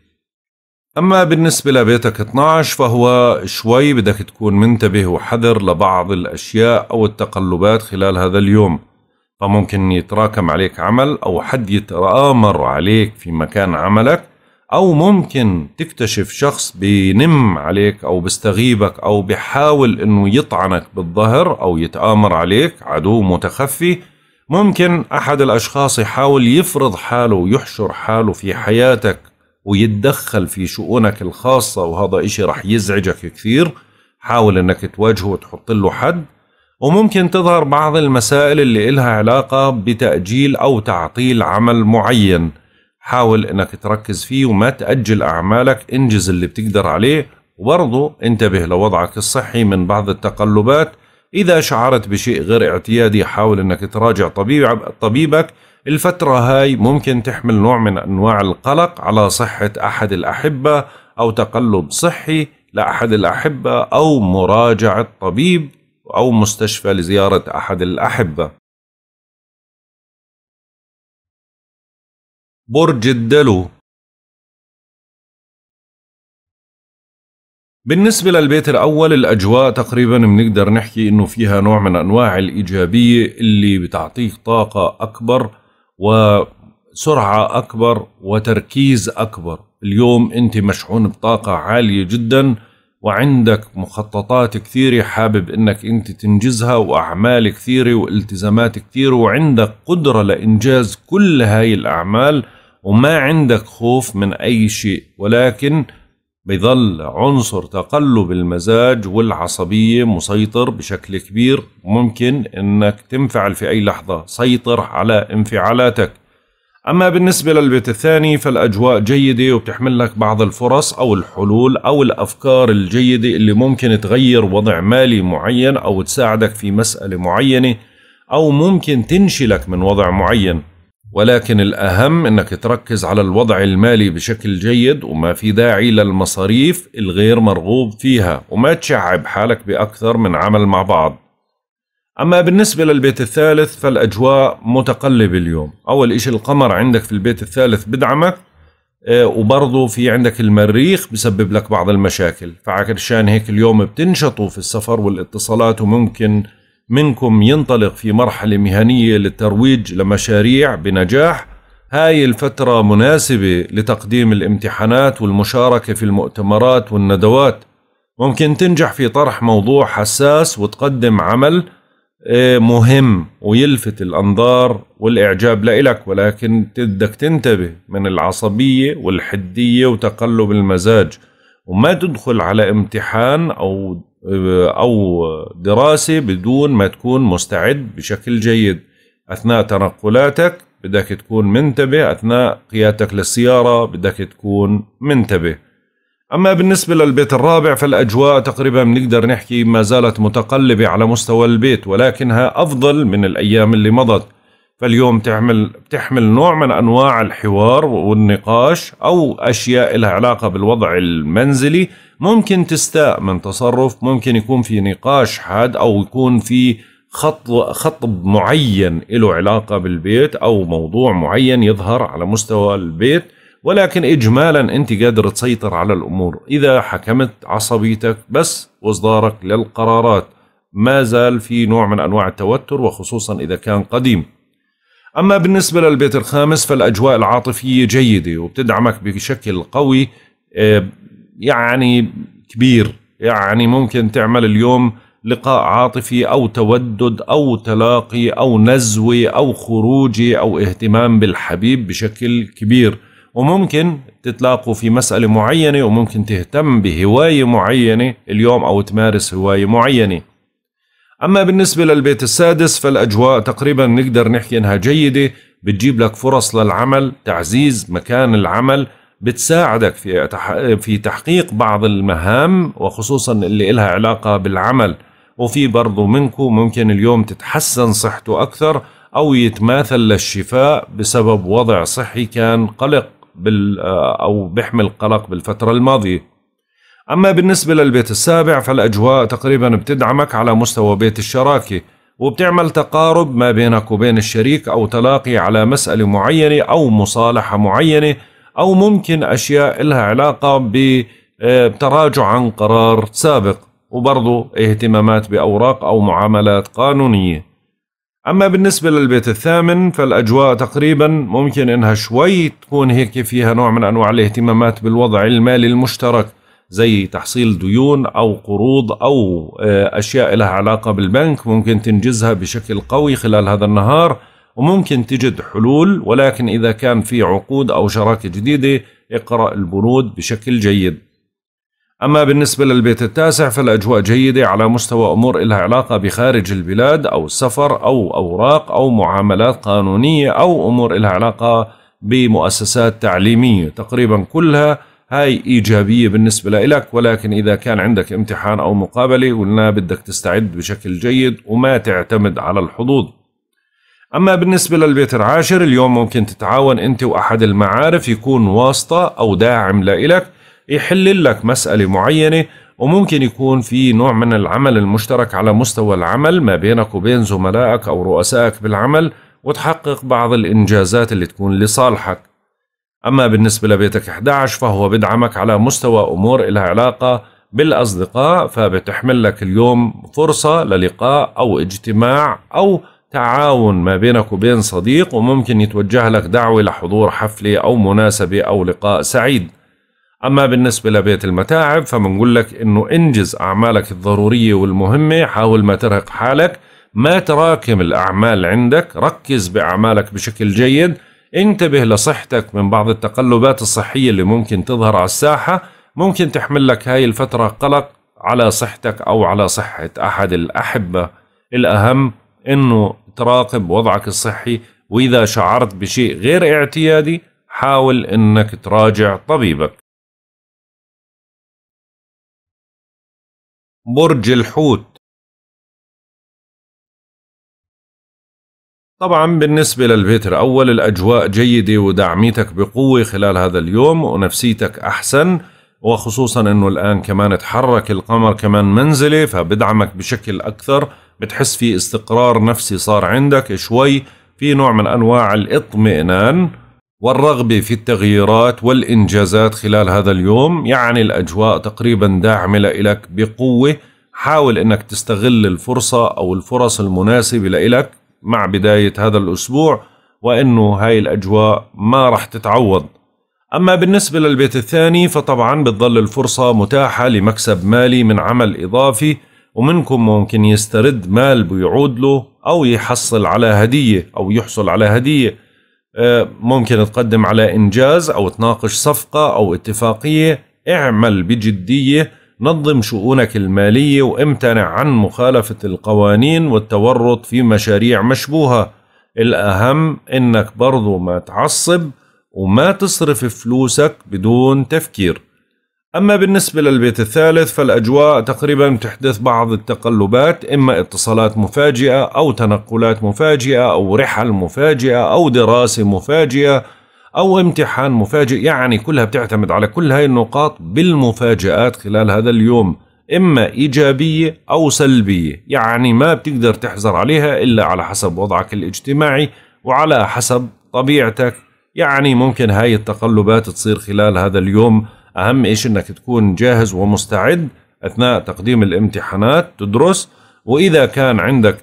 أما بالنسبة لبيتك 12 فهو شوي بدك تكون منتبه وحذر لبعض الأشياء أو التقلبات خلال هذا اليوم فممكن يتراكم عليك عمل أو حد يتآمر عليك في مكان عملك أو ممكن تكتشف شخص بينم عليك أو بيستغيبك أو بحاول أنه يطعنك بالظهر أو يتآمر عليك عدو متخفي ممكن أحد الأشخاص يحاول يفرض حاله ويحشر حاله في حياتك ويتدخل في شؤونك الخاصة وهذا إشي رح يزعجك كثير حاول أنك تواجهه وتحط له حد وممكن تظهر بعض المسائل اللي إلها علاقة بتأجيل أو تعطيل عمل معين حاول أنك تركز فيه وما تأجل أعمالك انجز اللي بتقدر عليه وبرضه انتبه لوضعك الصحي من بعض التقلبات إذا شعرت بشيء غير اعتيادي حاول أنك تراجع طبيب طبيبك الفترة هاي ممكن تحمل نوع من أنواع القلق على صحة أحد الأحبة أو تقلب صحي لأحد الأحبة أو مراجعة طبيب أو مستشفى لزيارة أحد الأحبة برج الدلو بالنسبة للبيت الأول الأجواء تقريبا بنقدر نحكي إنه فيها نوع من أنواع الإيجابية اللي بتعطيك طاقة أكبر وسرعه اكبر وتركيز اكبر اليوم انت مشحون بطاقه عاليه جدا وعندك مخططات كثيرة حابب انك انت تنجزها واعمال كثيرة والتزامات كثيرة وعندك قدرة لانجاز كل هاي الاعمال وما عندك خوف من اي شيء ولكن بيظل عنصر تقلب المزاج والعصبية مسيطر بشكل كبير ممكن انك تنفعل في اي لحظة سيطر على انفعالاتك اما بالنسبة للبيت الثاني فالاجواء جيدة وبتحمل لك بعض الفرص او الحلول او الافكار الجيدة اللي ممكن تغير وضع مالي معين او تساعدك في مسألة معينة او ممكن تنشلك من وضع معين ولكن الأهم أنك تركز على الوضع المالي بشكل جيد وما في داعي للمصاريف الغير مرغوب فيها وما تشعب حالك بأكثر من عمل مع بعض أما بالنسبة للبيت الثالث فالأجواء متقلبة اليوم أول إشي القمر عندك في البيت الثالث بدعمك آه، وبرضه في عندك المريخ بسبب لك بعض المشاكل فعشان هيك اليوم بتنشطوا في السفر والاتصالات وممكن منكم ينطلق في مرحلة مهنية للترويج لمشاريع بنجاح هاي الفترة مناسبة لتقديم الامتحانات والمشاركة في المؤتمرات والندوات ممكن تنجح في طرح موضوع حساس وتقدم عمل آه، مهم ويلفت الأنظار والإعجاب لإلك ولكن بدك تنتبه من العصبية والحدية وتقلب المزاج وما تدخل على امتحان أو او دراسه بدون ما تكون مستعد بشكل جيد اثناء تنقلاتك بدك تكون منتبه اثناء قيادتك للسياره بدك تكون منتبه اما بالنسبه للبيت الرابع فالاجواء تقريبا بنقدر نحكي ما زالت متقلبه على مستوى البيت ولكنها افضل من الايام اللي مضت فاليوم بتعمل بتحمل نوع من انواع الحوار والنقاش او اشياء لها علاقه بالوضع المنزلي ممكن تستاء من تصرف ممكن يكون في نقاش حاد أو يكون في خط خطب معين له علاقة بالبيت أو موضوع معين يظهر على مستوى البيت ولكن إجمالا أنت قادر تسيطر على الأمور إذا حكمت عصبيتك بس وإصدارك للقرارات ما زال في نوع من أنواع التوتر وخصوصا إذا كان قديم أما بالنسبة للبيت الخامس فالأجواء العاطفية جيدة وبتدعمك بشكل قوي آه، يعني كبير يعني ممكن تعمل اليوم لقاء عاطفي او تودد او تلاقي او نزوه او خروجي او اهتمام بالحبيب بشكل كبير وممكن تتلاقوا في مسألة معينة وممكن تهتم بهواية معينة اليوم أو تمارس هواية معينة أما بالنسبة للبيت السادس فالأجواء تقريبا نقدر نحكي أنها جيدة بتجيب لك فرص للعمل تعزيز مكان العمل بتساعدك في في تحقيق بعض المهام وخصوصا اللي إلها علاقة بالعمل وفي برضو منكم ممكن اليوم تتحسن صحته أكثر أو يتماثل للشفاء بسبب وضع صحي كان قلق بال أو بيحمل قلق بالفترة الماضية أما بالنسبة للبيت السابع فالأجواء تقريبا بتدعمك على مستوى بيت الشراكة وبتعمل تقارب ما بينك وبين الشريك أو تلاقي على مسألة معينة أو مصالحة معينة أو ممكن أشياء لها علاقة آه، بتراجع عن قرار سابق وبرضه اهتمامات بأوراق أو معاملات قانونية أما بالنسبة للبيت الثامن فالأجواء تقريبا ممكن إنها شوي تكون هيك فيها نوع من أنواع الاهتمامات بالوضع المالي المشترك زي تحصيل ديون أو قروض أو آه، أشياء لها علاقة بالبنك ممكن تنجزها بشكل قوي خلال هذا النهار وممكن تجد حلول ولكن إذا كان في عقود أو شراكة جديدة اقرأ البنود بشكل جيد أما بالنسبة للبيت التاسع فالأجواء جيدة على مستوى أمور إلها علاقة بخارج البلاد أو السفر أو أوراق أو معاملات قانونية أو أمور إلها علاقة بمؤسسات تعليمية تقريبا كلها هاي إيجابية بالنسبة لك ولكن إذا كان عندك امتحان أو مقابلة قلنا بدك تستعد بشكل جيد وما تعتمد على الحظوظ أما بالنسبة للبيت العاشر اليوم ممكن تتعاون أنت وأحد المعارف يكون واسطة أو داعم لإلك يحل لك مسألة معينة وممكن يكون في نوع من العمل المشترك على مستوى العمل ما بينك وبين زملائك أو رؤسائك بالعمل وتحقق بعض الإنجازات اللي تكون لصالحك أما بالنسبة لبيتك 11 فهو بدعمك على مستوى أمور إلها علاقة بالأصدقاء فبتحمل لك اليوم فرصة للقاء أو اجتماع أو تعاون ما بينك وبين صديق وممكن يتوجه لك دعوة لحضور حفلة أو مناسبة أو لقاء سعيد أما بالنسبة لبيت المتاعب فبنقول لك إنه إنجز أعمالك الضرورية والمهمة حاول ما ترهق حالك ما تراكم الأعمال عندك ركز بأعمالك بشكل جيد انتبه لصحتك من بعض التقلبات الصحية اللي ممكن تظهر على الساحة ممكن تحمل لك هاي الفترة قلق على صحتك أو على صحة أحد الأحبة الأهم إنه تراقب وضعك الصحي وإذا شعرت بشيء غير اعتيادي حاول أنك تراجع طبيبك برج الحوت طبعا بالنسبة للبيت الأول الأجواء جيدة ودعميتك بقوة خلال هذا اليوم ونفسيتك أحسن وخصوصا انه الان كمان تحرك القمر كمان منزله فبدعمك بشكل اكثر بتحس في استقرار نفسي صار عندك شوي في نوع من انواع الاطمئنان والرغبه في التغييرات والانجازات خلال هذا اليوم يعني الاجواء تقريبا داعمه لك بقوه حاول انك تستغل الفرصه او الفرص المناسبه لك مع بدايه هذا الاسبوع وانه هاي الاجواء ما راح تتعوض أما بالنسبة للبيت الثاني فطبعا بتظل الفرصة متاحة لمكسب مالي من عمل إضافي ومنكم ممكن يسترد مال بيعود له أو يحصل على هدية أو يحصل على هدية آه، ممكن تقدم على إنجاز أو تناقش صفقة أو اتفاقية اعمل بجدية نظم شؤونك المالية وامتنع عن مخالفة القوانين والتورط في مشاريع مشبوهة الأهم إنك برضو ما تعصب وما تصرف فلوسك بدون تفكير أما بالنسبة للبيت الثالث فالأجواء تقريبا تحدث بعض التقلبات إما اتصالات مفاجئة أو تنقلات مفاجئة أو رحل مفاجئة أو دراسة مفاجئة أو امتحان مفاجئ يعني كلها بتعتمد على كل هاي النقاط بالمفاجآت خلال هذا اليوم إما إيجابية أو سلبية يعني ما بتقدر تحزر عليها إلا على حسب وضعك الاجتماعي وعلى حسب طبيعتك يعني ممكن هاي التقلبات تصير خلال هذا اليوم أهم إيش أنك تكون جاهز ومستعد أثناء تقديم الامتحانات تدرس وإذا كان عندك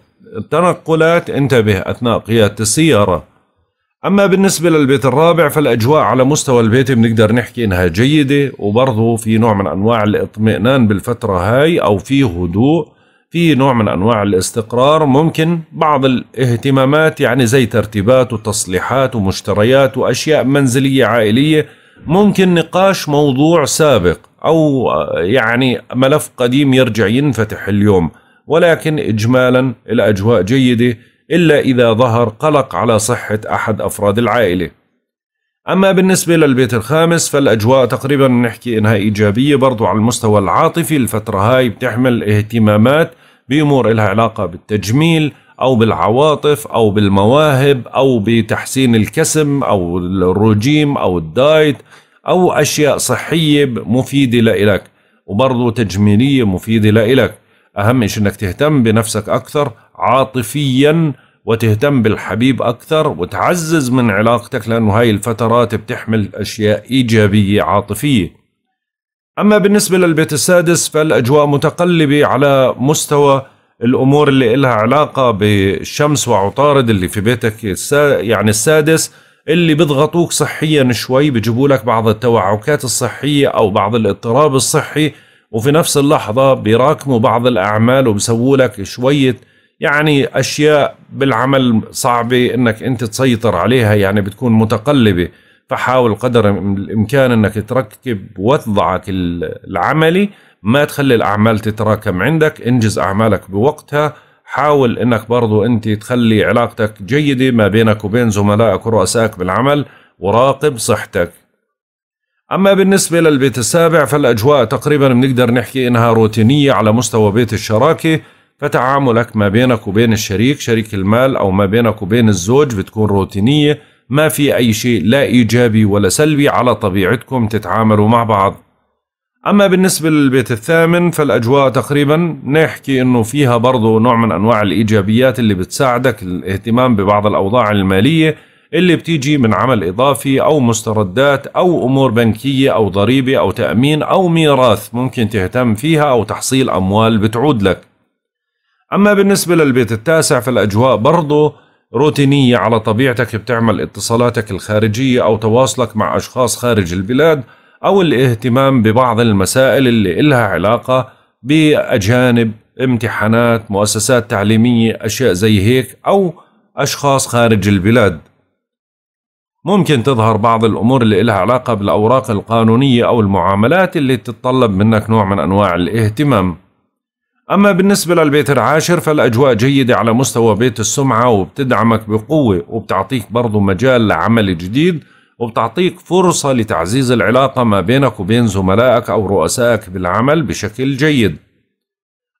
تنقلات انتبه أثناء قيادة السيارة أما بالنسبة للبيت الرابع فالأجواء على مستوى البيت بنقدر نحكي إنها جيدة وبرضه في نوع من أنواع الاطمئنان بالفترة هاي أو في هدوء في نوع من انواع الاستقرار ممكن بعض الاهتمامات يعني زي ترتيبات وتصليحات ومشتريات واشياء منزليه عائليه ممكن نقاش موضوع سابق او يعني ملف قديم يرجع ينفتح اليوم ولكن اجمالا الاجواء جيده الا اذا ظهر قلق على صحه احد افراد العائله. اما بالنسبه للبيت الخامس فالاجواء تقريبا نحكي انها ايجابيه برضو على المستوى العاطفي الفتره هاي بتحمل اهتمامات بأمور لها علاقة بالتجميل أو بالعواطف أو بالمواهب أو بتحسين الكسم أو الرجيم أو الدايت أو أشياء صحية مفيدة لإلك وبرضه تجميلية مفيدة لإلك أهم شيء أنك تهتم بنفسك أكثر عاطفياً وتهتم بالحبيب أكثر وتعزز من علاقتك لأنه هاي الفترات بتحمل أشياء إيجابية عاطفية أما بالنسبة للبيت السادس فالأجواء متقلبة على مستوى الأمور اللي إلها علاقة بالشمس وعطارد اللي في بيتك السا يعني السادس اللي بيضغطوك صحيا شوي بيجيبوا لك بعض التوعكات الصحية أو بعض الاضطراب الصحي وفي نفس اللحظة بيراكموا بعض الأعمال وبسووا لك شوية يعني أشياء بالعمل صعبة إنك أنت تسيطر عليها يعني بتكون متقلبة فحاول قدر الامكان انك تركب وضعك العملي ما تخلي الاعمال تتراكم عندك انجز اعمالك بوقتها حاول انك برضو انت تخلي علاقتك جيدة ما بينك وبين زملائك ورؤسائك بالعمل وراقب صحتك أما بالنسبة للبيت السابع فالأجواء تقريبا بنقدر نحكي إنها روتينية على مستوى بيت الشراكة فتعاملك ما بينك وبين الشريك شريك المال أو ما بينك وبين الزوج بتكون روتينية ما في أي شيء لا إيجابي ولا سلبي على طبيعتكم تتعاملوا مع بعض أما بالنسبة للبيت الثامن فالأجواء تقريبا نحكي أنه فيها برضو نوع من أنواع الإيجابيات اللي بتساعدك الاهتمام ببعض الأوضاع المالية اللي بتيجي من عمل إضافي أو مستردات أو أمور بنكية أو ضريبة أو تأمين أو ميراث ممكن تهتم فيها أو تحصيل أموال بتعود لك أما بالنسبة للبيت التاسع فالأجواء برضو روتينية على طبيعتك بتعمل اتصالاتك الخارجية أو تواصلك مع أشخاص خارج البلاد أو الاهتمام ببعض المسائل اللي إلها علاقة بأجانب امتحانات مؤسسات تعليمية أشياء زي هيك أو أشخاص خارج البلاد ممكن تظهر بعض الأمور اللي إلها علاقة بالأوراق القانونية أو المعاملات اللي تتطلب منك نوع من أنواع الاهتمام أما بالنسبة للبيت العاشر فالأجواء جيدة على مستوى بيت السمعة وبتدعمك بقوة وبتعطيك برضو مجال لعمل جديد وبتعطيك فرصة لتعزيز العلاقة ما بينك وبين زملائك أو رؤسائك بالعمل بشكل جيد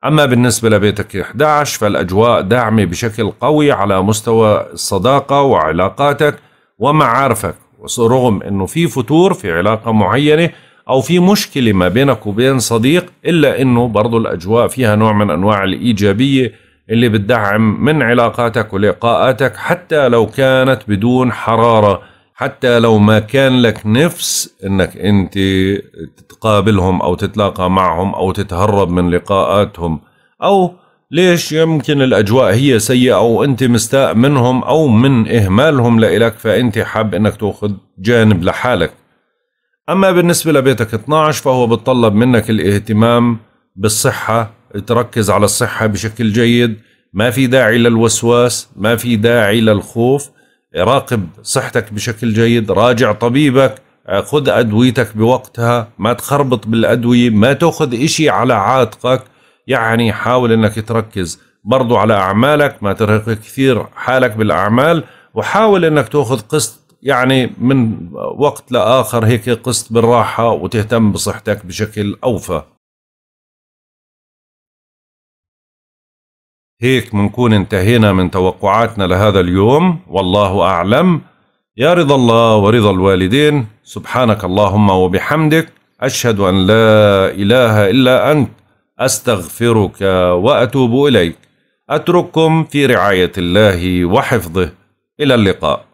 أما بالنسبة لبيتك 11 فالأجواء داعمة بشكل قوي على مستوى الصداقة وعلاقاتك ومعارفك ورغم أنه في فتور في علاقة معينة او في مشكله ما بينك وبين صديق الا انه برضو الاجواء فيها نوع من انواع الايجابيه اللي بتدعم من علاقاتك ولقاءاتك حتى لو كانت بدون حراره حتى لو ما كان لك نفس انك انت تقابلهم او تتلاقى معهم او تتهرب من لقاءاتهم او ليش يمكن الأجواء هي سيئة أو أنت مستاء منهم أو من إهمالهم لإلك فأنت حاب أنك تأخذ جانب لحالك أما بالنسبة لبيتك 12 فهو بتطلب منك الاهتمام بالصحة تركز على الصحة بشكل جيد ما في داعي للوسواس ما في داعي للخوف راقب صحتك بشكل جيد راجع طبيبك خذ أدويتك بوقتها ما تخربط بالأدوية ما تأخذ إشي على عاتقك يعني حاول أنك تركز برضو على أعمالك ما ترهق كثير حالك بالأعمال وحاول أنك تأخذ قسط يعني من وقت لآخر هيك قست بالراحة وتهتم بصحتك بشكل أوفى هيك منكون انتهينا من توقعاتنا لهذا اليوم والله أعلم يا رضا الله ورضا الوالدين سبحانك اللهم وبحمدك أشهد أن لا إله إلا أنت أستغفرك وأتوب إليك أترككم في رعاية الله وحفظه إلى اللقاء